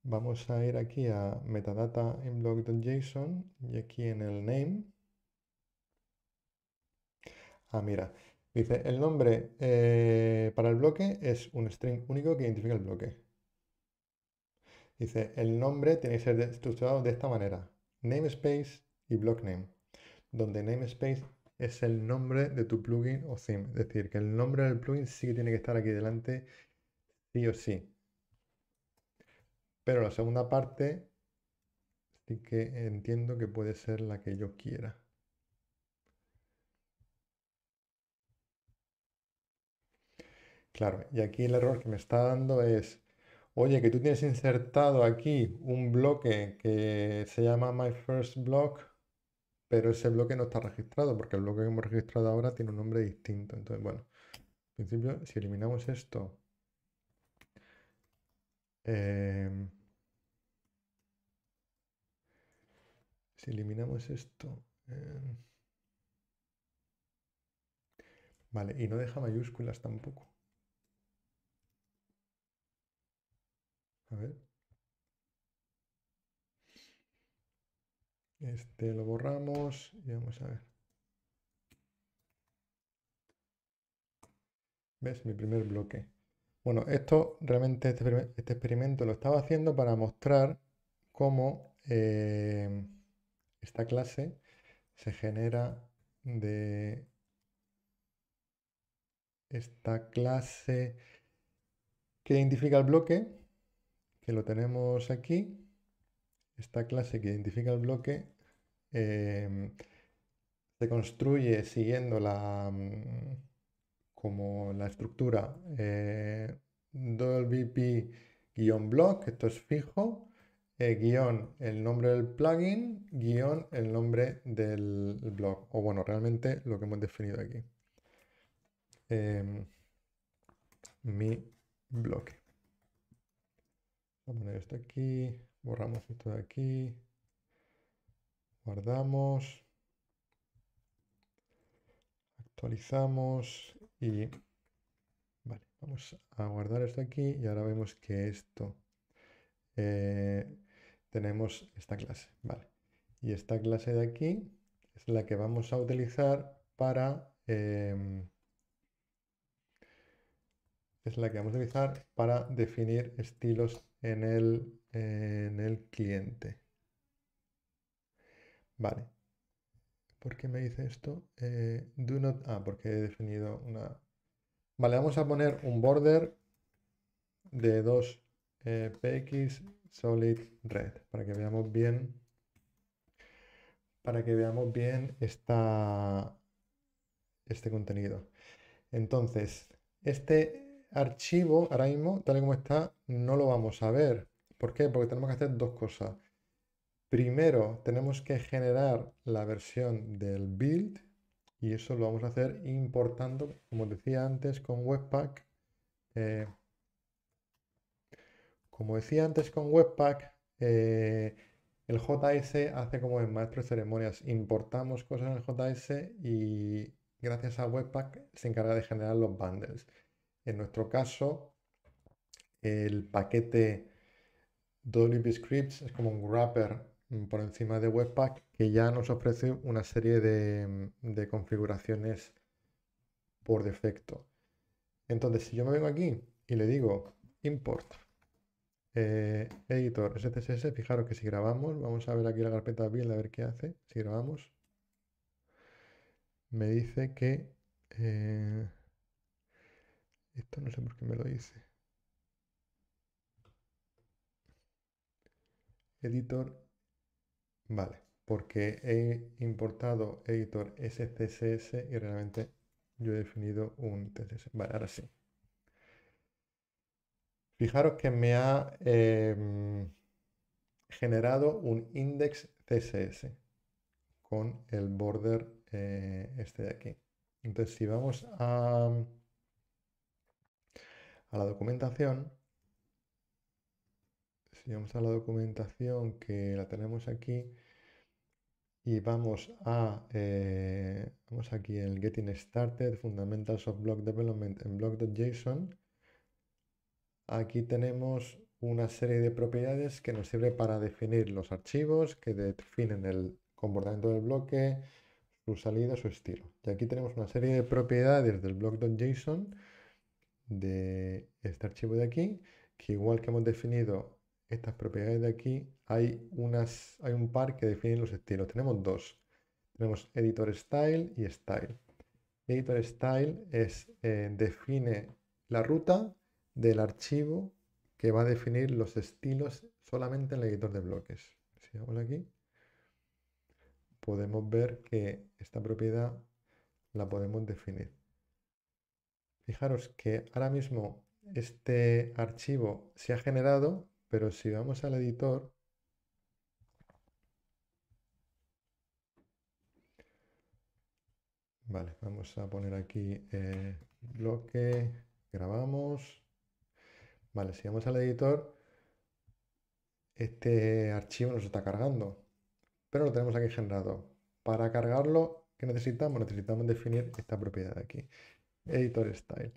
Vamos a ir aquí a metadata en blog.json y aquí en el name. Ah, mira, Dice, el nombre eh, para el bloque es un string único que identifica el bloque. Dice, el nombre tiene que ser estructurado de esta manera. Namespace y block name. Donde namespace es el nombre de tu plugin o theme. Es decir, que el nombre del plugin sí que tiene que estar aquí delante, sí o sí. Pero la segunda parte sí que entiendo que puede ser la que yo quiera. Claro, y aquí el error que me está dando es, oye, que tú tienes insertado aquí un bloque que se llama My First Block, pero ese bloque no está registrado, porque el bloque que hemos registrado ahora tiene un nombre distinto. Entonces, bueno, en principio, si eliminamos esto, em, si eliminamos esto... Em, vale, y no deja mayúsculas tampoco. A ver. Este lo borramos y vamos a ver. ¿Ves? Mi primer bloque. Bueno, esto realmente, este, este experimento lo estaba haciendo para mostrar cómo eh, esta clase se genera de esta clase que identifica el bloque que lo tenemos aquí, esta clase que identifica el bloque, em, se construye siguiendo la, mm, como la estructura wp eh, guión block esto es fijo, eh, guión el nombre del plugin, guión el nombre del blog, o bueno, realmente lo que hemos definido aquí. Em, mi bloque. Vamos a poner esto aquí, borramos esto de aquí, guardamos, actualizamos y vale, vamos a guardar esto aquí y ahora vemos que esto eh, tenemos esta clase, vale. Y esta clase de aquí es la que vamos a utilizar para em, es la que vamos a utilizar para definir estilos en el, en el cliente. Vale. ¿Por qué me dice esto? Eh, do not... Ah, porque he definido una... Vale, vamos a poner un border de 2 eh, px solid red para que veamos bien para que veamos bien esta, este contenido. Entonces, este archivo ahora mismo, tal y como está, no lo vamos a ver. ¿Por qué? Porque tenemos que hacer dos cosas. Primero, tenemos que generar la versión del build y eso lo vamos a hacer importando, como decía antes, con Webpack. Eh, como decía antes con Webpack, eh, el JS hace como en maestro de ceremonias. Importamos cosas en el JS y gracias a Webpack se encarga de generar los bundles. En nuestro caso, el paquete WP Scripts es como un wrapper mm, por encima de Webpack que ya nos ofrece una serie mm, de, configuraciones por defecto. Entonces, si yo me vengo aquí y le digo import eh, editor SCSS, fijaros que si grabamos, vamos a ver aquí la carpeta build a ver qué hace. Si grabamos, me dice que eh, esto no sé por qué me lo dice. Editor. Vale, porque he importado editor SCSS y realmente yo he definido un CSS. Vale, ahora sí. Fijaros que me ha em, generado un index CSS con el border eh, este de aquí. Entonces, si vamos a a la documentación. Si vamos a la documentación que la tenemos aquí y vamos a, eh, vamos aquí en Getting Started, Fundamentals of Block Development en block.json, aquí tenemos una serie de propiedades que nos sirve para definir los archivos, que definen el comportamiento del bloque, su salida, su estilo. Y aquí tenemos una serie de propiedades del block.json de este archivo de aquí, que igual que hemos definido estas propiedades de aquí, hay, unas, hay un par que definen los estilos. Tenemos dos. Tenemos editor style y style. Editor style es, eh, define la ruta del archivo que va a definir los estilos solamente en el editor de bloques. Si hago aquí, podemos ver que esta propiedad la podemos definir. Fijaros que ahora mismo este archivo se ha generado, pero si vamos al editor, Vale, vamos a poner aquí bloque, eh, grabamos. Vale, si vamos al editor, este archivo nos está cargando, pero lo tenemos aquí generado. Para cargarlo, ¿qué necesitamos? Necesitamos definir esta propiedad aquí. Editor Style.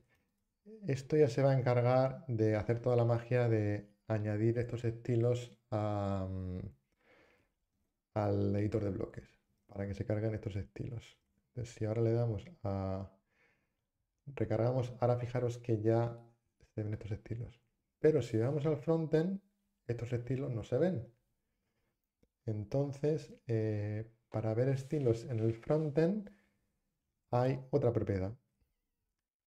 Esto ya se va a encargar de hacer toda la magia de añadir estos estilos mm, al editor de bloques para que se carguen estos estilos. si ahora le damos a recargamos, ahora fijaros que ya se ven estos estilos. Pero si vamos al frontend, estos estilos no se ven. Entonces, eh, para ver estilos en el frontend hay otra propiedad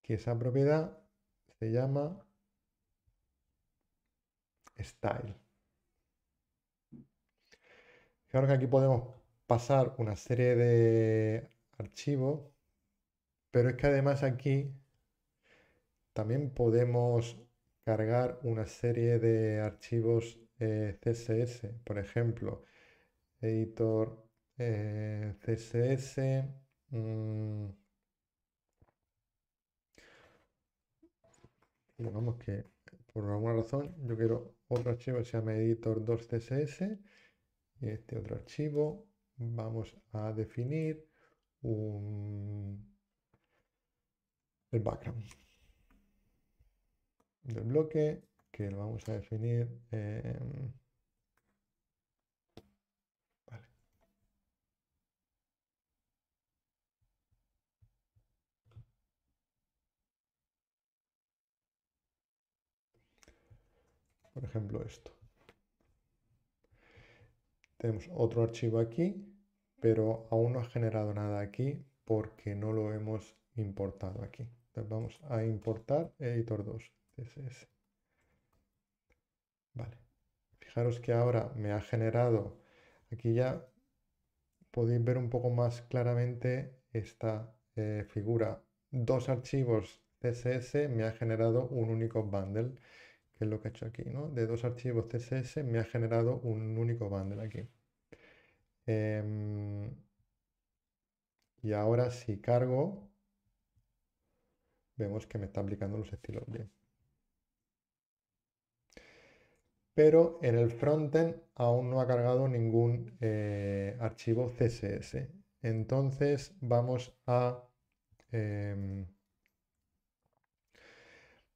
que esa propiedad se llama style. Claro que aquí podemos pasar una serie de archivos, pero es que además aquí también podemos cargar una serie de archivos eh, CSS, por ejemplo, editor eh, CSS. Digamos que por alguna razón yo quiero otro archivo que se llama editor 2 css y este otro archivo vamos a definir un, el background del bloque que lo vamos a definir por ejemplo esto. Tenemos otro archivo aquí, pero aún no ha generado nada aquí porque no lo hemos importado aquí. Entonces vamos a importar editor 2 CSS. Vale. Fijaros que ahora me ha generado, aquí ya podéis ver un poco más claramente esta eh, figura. Dos archivos CSS me ha generado un único bundle que es lo que he hecho aquí, ¿no? De dos archivos CSS me ha generado un único bundle aquí. Em, y ahora si cargo, vemos que me está aplicando los estilos bien. Pero en el frontend aún no ha cargado ningún eh, archivo CSS. Entonces vamos a em,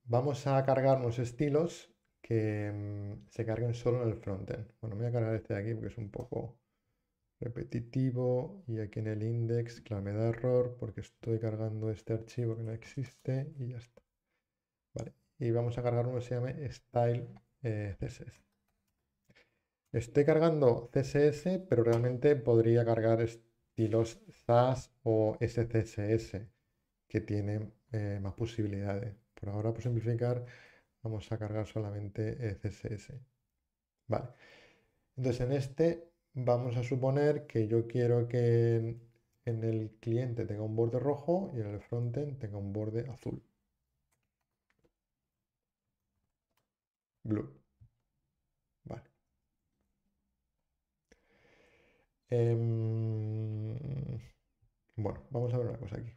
Vamos a cargar unos estilos que mm, se carguen solo en el frontend. Bueno, me voy a cargar este de aquí porque es un poco repetitivo y aquí en el index, claro, me da error porque estoy cargando este archivo que no existe y ya está. y vamos a cargar uno que se llame style eh, CSS. Estoy cargando CSS, pero realmente podría cargar estilos SAS o SCSS que tienen eh, más posibilidades. Por ahora, por simplificar, vamos a cargar solamente CSS. Vale. Entonces, en este vamos a suponer que yo quiero que en, el cliente tenga un borde rojo y en el frontend tenga un borde azul. Blue. Vale. Em, bueno, vamos a ver una cosa aquí.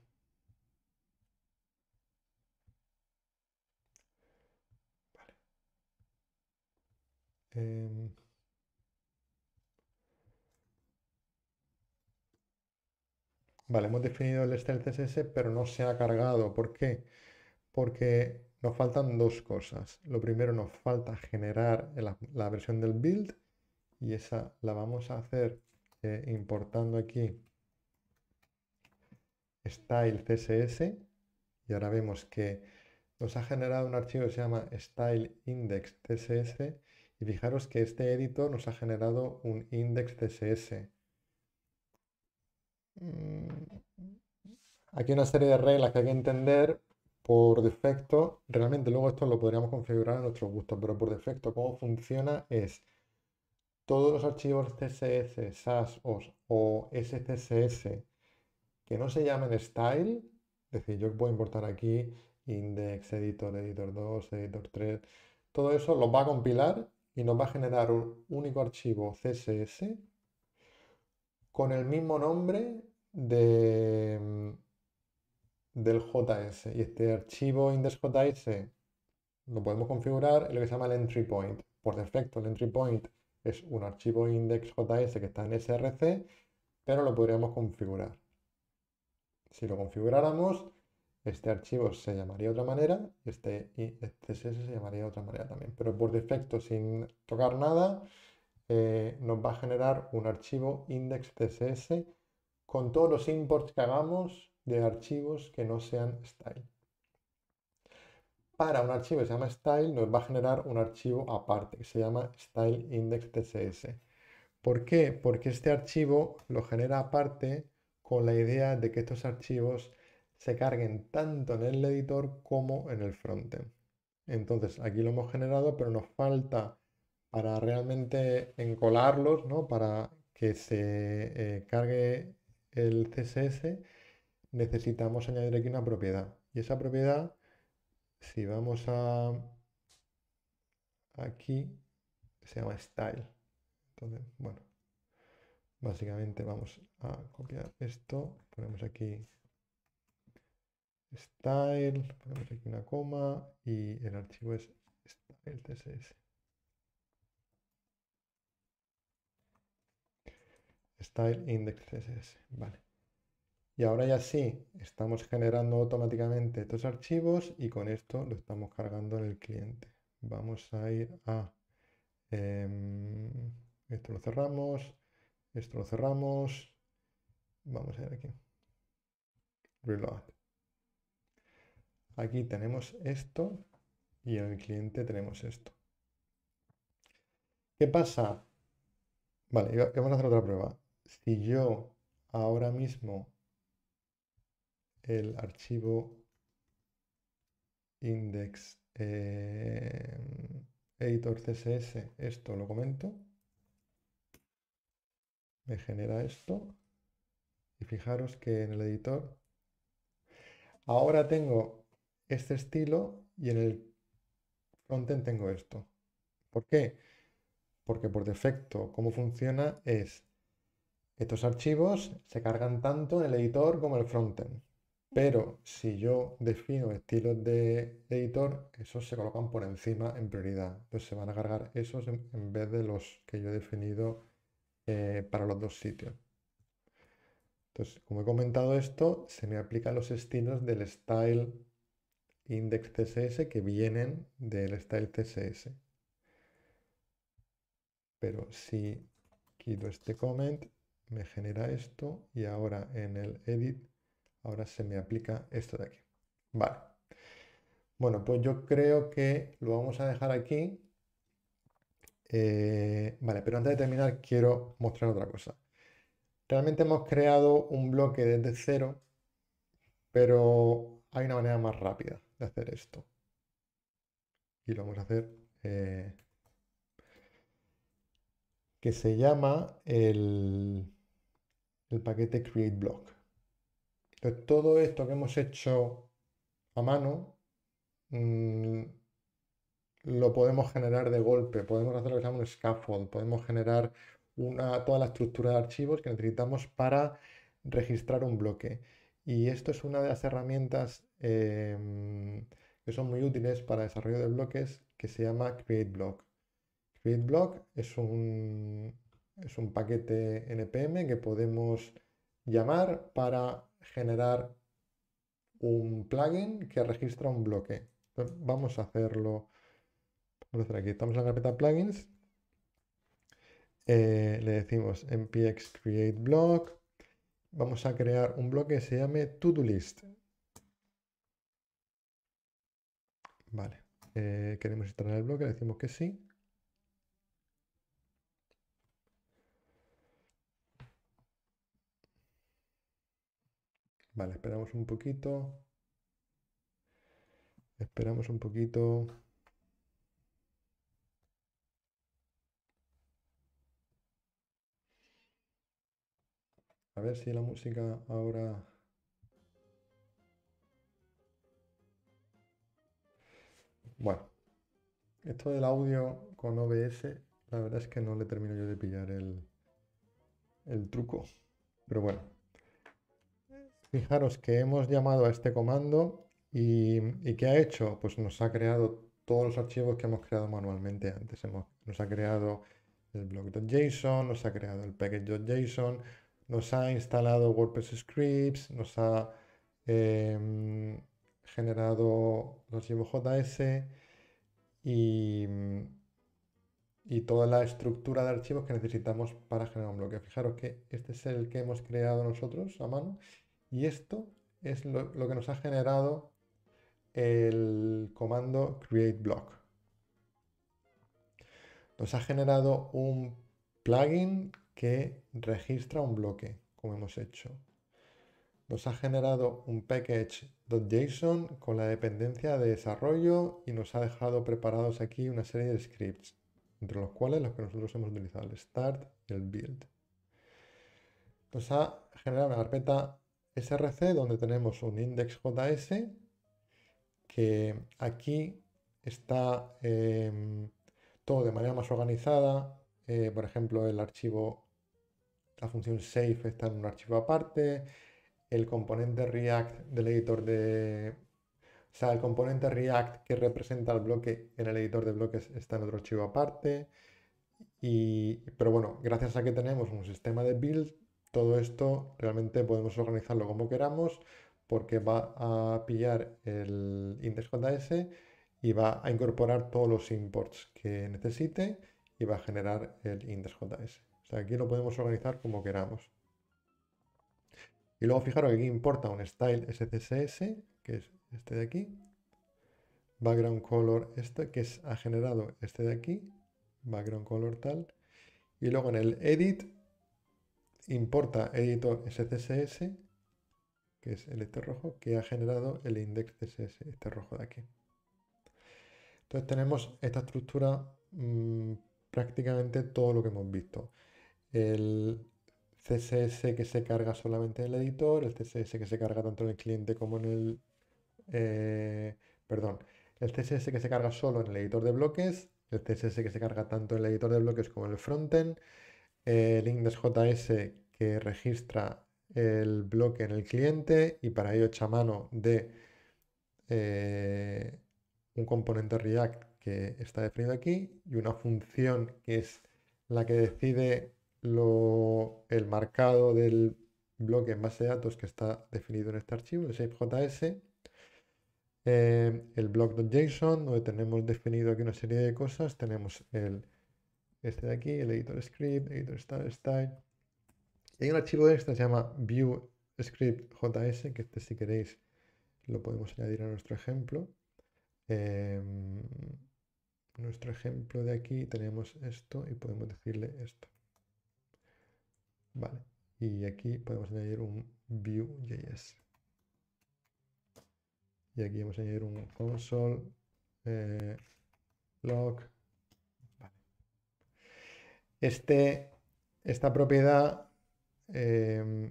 Em, vale, hemos definido el style CSS, pero no se ha cargado. ¿Por qué? Porque nos faltan dos cosas. Lo primero, nos falta generar la, versión del build y esa la vamos a hacer eh, importando aquí style CSS y ahora vemos que nos ha generado un archivo que se llama style index.css y fijaros que este editor nos ha generado un index CSS. Mm, aquí hay una serie de reglas que hay que entender por defecto. Realmente luego esto lo podríamos configurar a nuestro gusto, pero por defecto cómo funciona es todos los archivos CSS, SAS o SCSS que no se llamen style, es decir, yo puedo importar aquí index, editor, editor 2, editor 3, todo eso lo va a compilar y nos va a generar un único archivo CSS con el mismo nombre de, mm, del JS. Y este archivo index.js lo podemos configurar en lo que se llama el entry point. Por defecto, el entry point es un archivo index.js que está en src, pero lo podríamos configurar. Si lo configuráramos, este archivo se llamaría de otra manera este, este css se llamaría de otra manera también. Pero por defecto, sin tocar nada, eh, nos va a generar un archivo index.css con todos los imports que hagamos de archivos que no sean style. Para un archivo que se llama style, nos va a generar un archivo aparte que se llama style index.css. ¿Por qué? Porque este archivo lo genera aparte con la idea de que estos archivos se carguen tanto en el editor como en el frontend. Entonces aquí lo hemos generado, pero nos falta para realmente encolarlos, ¿no? para que se eh, cargue el CSS, necesitamos añadir aquí una propiedad. Y esa propiedad, si vamos a aquí, se llama style. Entonces, bueno, básicamente vamos a copiar esto, ponemos aquí style, aquí una coma y el archivo es style.css Style index vale. Y ahora ya sí, estamos generando automáticamente estos archivos y con esto lo estamos cargando en el cliente. Vamos a ir a... Em, esto lo cerramos, esto lo cerramos. Vamos a ir aquí. Reload. Aquí tenemos esto y en el cliente tenemos esto. ¿Qué pasa? Vale, vamos a hacer otra prueba. Si yo ahora mismo el archivo index eh, editor CSS, esto lo comento, me genera esto y fijaros que en el editor ahora tengo este estilo y en el frontend tengo esto. ¿Por qué? Porque por defecto, cómo funciona es, estos archivos se cargan tanto en el editor como en el frontend. Pero si yo defino estilos de, editor, esos se colocan por encima en prioridad. Entonces se van a cargar esos en, vez de los que yo he definido eh, para los dos sitios. Entonces, como he comentado esto, se me aplican los estilos del style index CSS que vienen del style CSS. Pero si quito este comment, me genera esto y ahora en el edit, ahora se me aplica esto de aquí. Vale. Bueno, pues yo creo que lo vamos a dejar aquí. Eh, vale, pero antes de terminar quiero mostrar otra cosa. Realmente hemos creado un bloque desde cero, pero hay una manera más rápida hacer esto. Y lo vamos a hacer eh, que se llama el, el paquete create block. todo esto que hemos hecho a mano mm, lo podemos generar de golpe. Podemos hacer lo que se llama un scaffold. Podemos generar una, toda la estructura de archivos que necesitamos para registrar un bloque. Y esto es una de las herramientas em, que son muy útiles para desarrollo de bloques que se llama CreateBlock. CreateBlock es un, es un paquete NPM que podemos llamar para generar un plugin que registra un bloque. vamos a hacerlo. Vamos a hacer aquí. Estamos en la carpeta plugins. Eh, le decimos npx create vamos a crear un bloque que se llame to-do list. Vale, eh, queremos instalar el bloque, le decimos que sí. Vale, esperamos un poquito. Esperamos un poquito. A ver si la música ahora... Bueno, esto del audio con OBS, la verdad es que no le termino yo de pillar el, truco. Pero bueno, fijaros que hemos llamado a este comando y, y, ¿qué ha hecho? Pues nos ha creado todos los archivos que hemos creado manualmente antes. nos ha creado el blog.json, nos ha creado el package.json, nos ha instalado WordPress scripts, nos ha em, generado los JS y, toda la estructura de archivos que necesitamos para generar un bloque. Fijaros que este es el que hemos creado nosotros a mano y esto es lo, lo que nos ha generado el comando create block. Nos ha generado un plugin que registra un bloque, como hemos hecho. Nos ha generado un package.json con la dependencia de desarrollo y nos ha dejado preparados aquí una serie de scripts, entre los cuales los que nosotros hemos utilizado, el start y el build. Nos ha generado una carpeta src donde tenemos un index.js que aquí está em, todo de manera más organizada, eh, por ejemplo, el archivo, la función save está en un archivo aparte, el componente React del editor de... sea, el componente React que representa el bloque en el editor de bloques está en otro archivo aparte. pero bueno, gracias a que tenemos un sistema de build, todo esto realmente podemos organizarlo como queramos porque va a pillar el index.js y va a incorporar todos los imports que necesite y va a generar el index.js. O sea, aquí lo podemos organizar como queramos. Y luego fijaros que aquí importa un style SCSS, que es este de aquí. Background color este, que es, ha generado este de aquí. Background color tal. Y luego en el edit importa editor SCSS, que es el este rojo, que ha generado el index CSS, este rojo de aquí. Entonces tenemos esta estructura mm, prácticamente todo lo que hemos visto. El CSS que se carga solamente en el editor, el CSS que se carga tanto en el cliente como en el... Eh, perdón, el CSS que se carga solo en el editor de bloques, el CSS que se carga tanto en el editor de bloques como en el frontend, eh, el index.js que registra el bloque en el cliente y para ello echa mano de eh, un componente React que está definido aquí y una función que es la que decide el marcado del bloque en base de datos que está definido en este archivo, el shapejs, eh, el block.json, donde tenemos definido aquí una serie de cosas, tenemos el, este de aquí, el editor script, editor style, style. Y hay un archivo de este se llama view script.js que este si queréis lo podemos añadir a nuestro ejemplo. Eh, nuestro ejemplo de aquí tenemos esto y podemos decirle esto. Vale, y aquí podemos añadir un view.js. Y aquí vamos a añadir un console.log. Eh, este, esta propiedad em,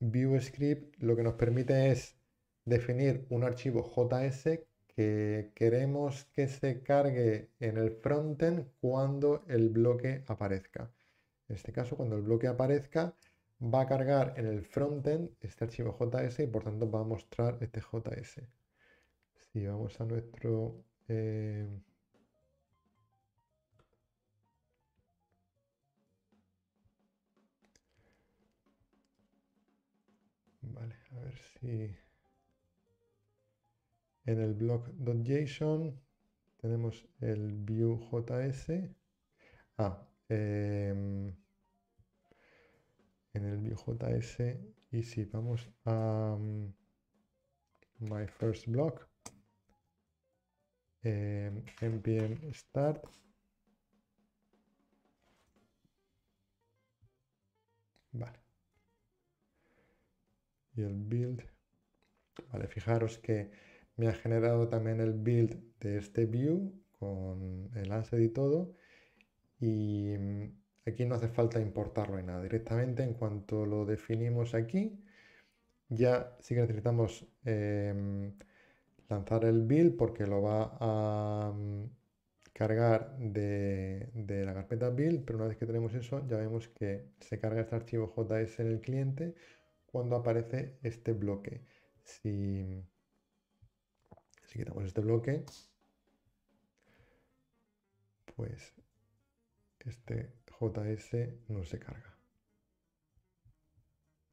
view script lo que nos permite es definir un archivo JS que queremos que se cargue en el frontend cuando el bloque aparezca. En este caso, cuando el bloque aparezca, va a cargar en el frontend este archivo JS y por tanto va a mostrar este JS. Si vamos a nuestro... Eh, vale, a ver si... En el blog.json tenemos el viewjs, Ah, em, en el viewjs, y si vamos a mm, my first block, en em, npm start Vale. Y el build. Vale, fijaros que me ha generado también el build de este view con el asset y todo. Y mm, aquí no hace falta importarlo ni nada. Directamente en cuanto lo definimos aquí, ya sí que necesitamos em, lanzar el build porque lo va a mm, cargar de, la carpeta build, pero una vez que tenemos eso ya vemos que se carga este archivo JS en el cliente cuando aparece este bloque. Si mm, si quitamos este bloque, pues este JS no se carga.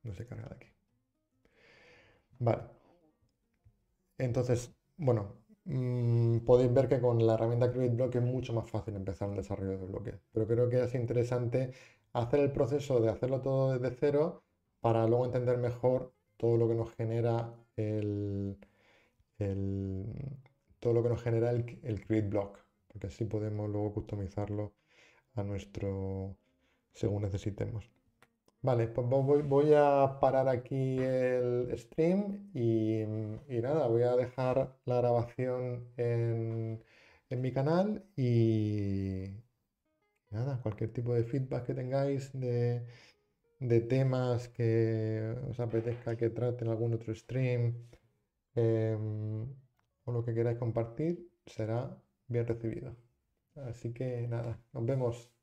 No se carga de aquí. Vale. Entonces, bueno, mm, podéis ver que con la herramienta Create bloque es mucho más fácil empezar el desarrollo de bloques. Pero creo que es interesante hacer el proceso de hacerlo todo desde cero para luego entender mejor todo lo que nos genera el, todo lo que nos genera el, el create block, porque así podemos luego customizarlo a nuestro según necesitemos. Vale, pues voy, a parar aquí el stream y, nada, voy a dejar la grabación en, mi canal y nada, cualquier tipo de feedback que tengáis de, de temas que os apetezca que traten algún otro stream, Em, o lo que queráis compartir será bien recibido. Así que nada, nos vemos.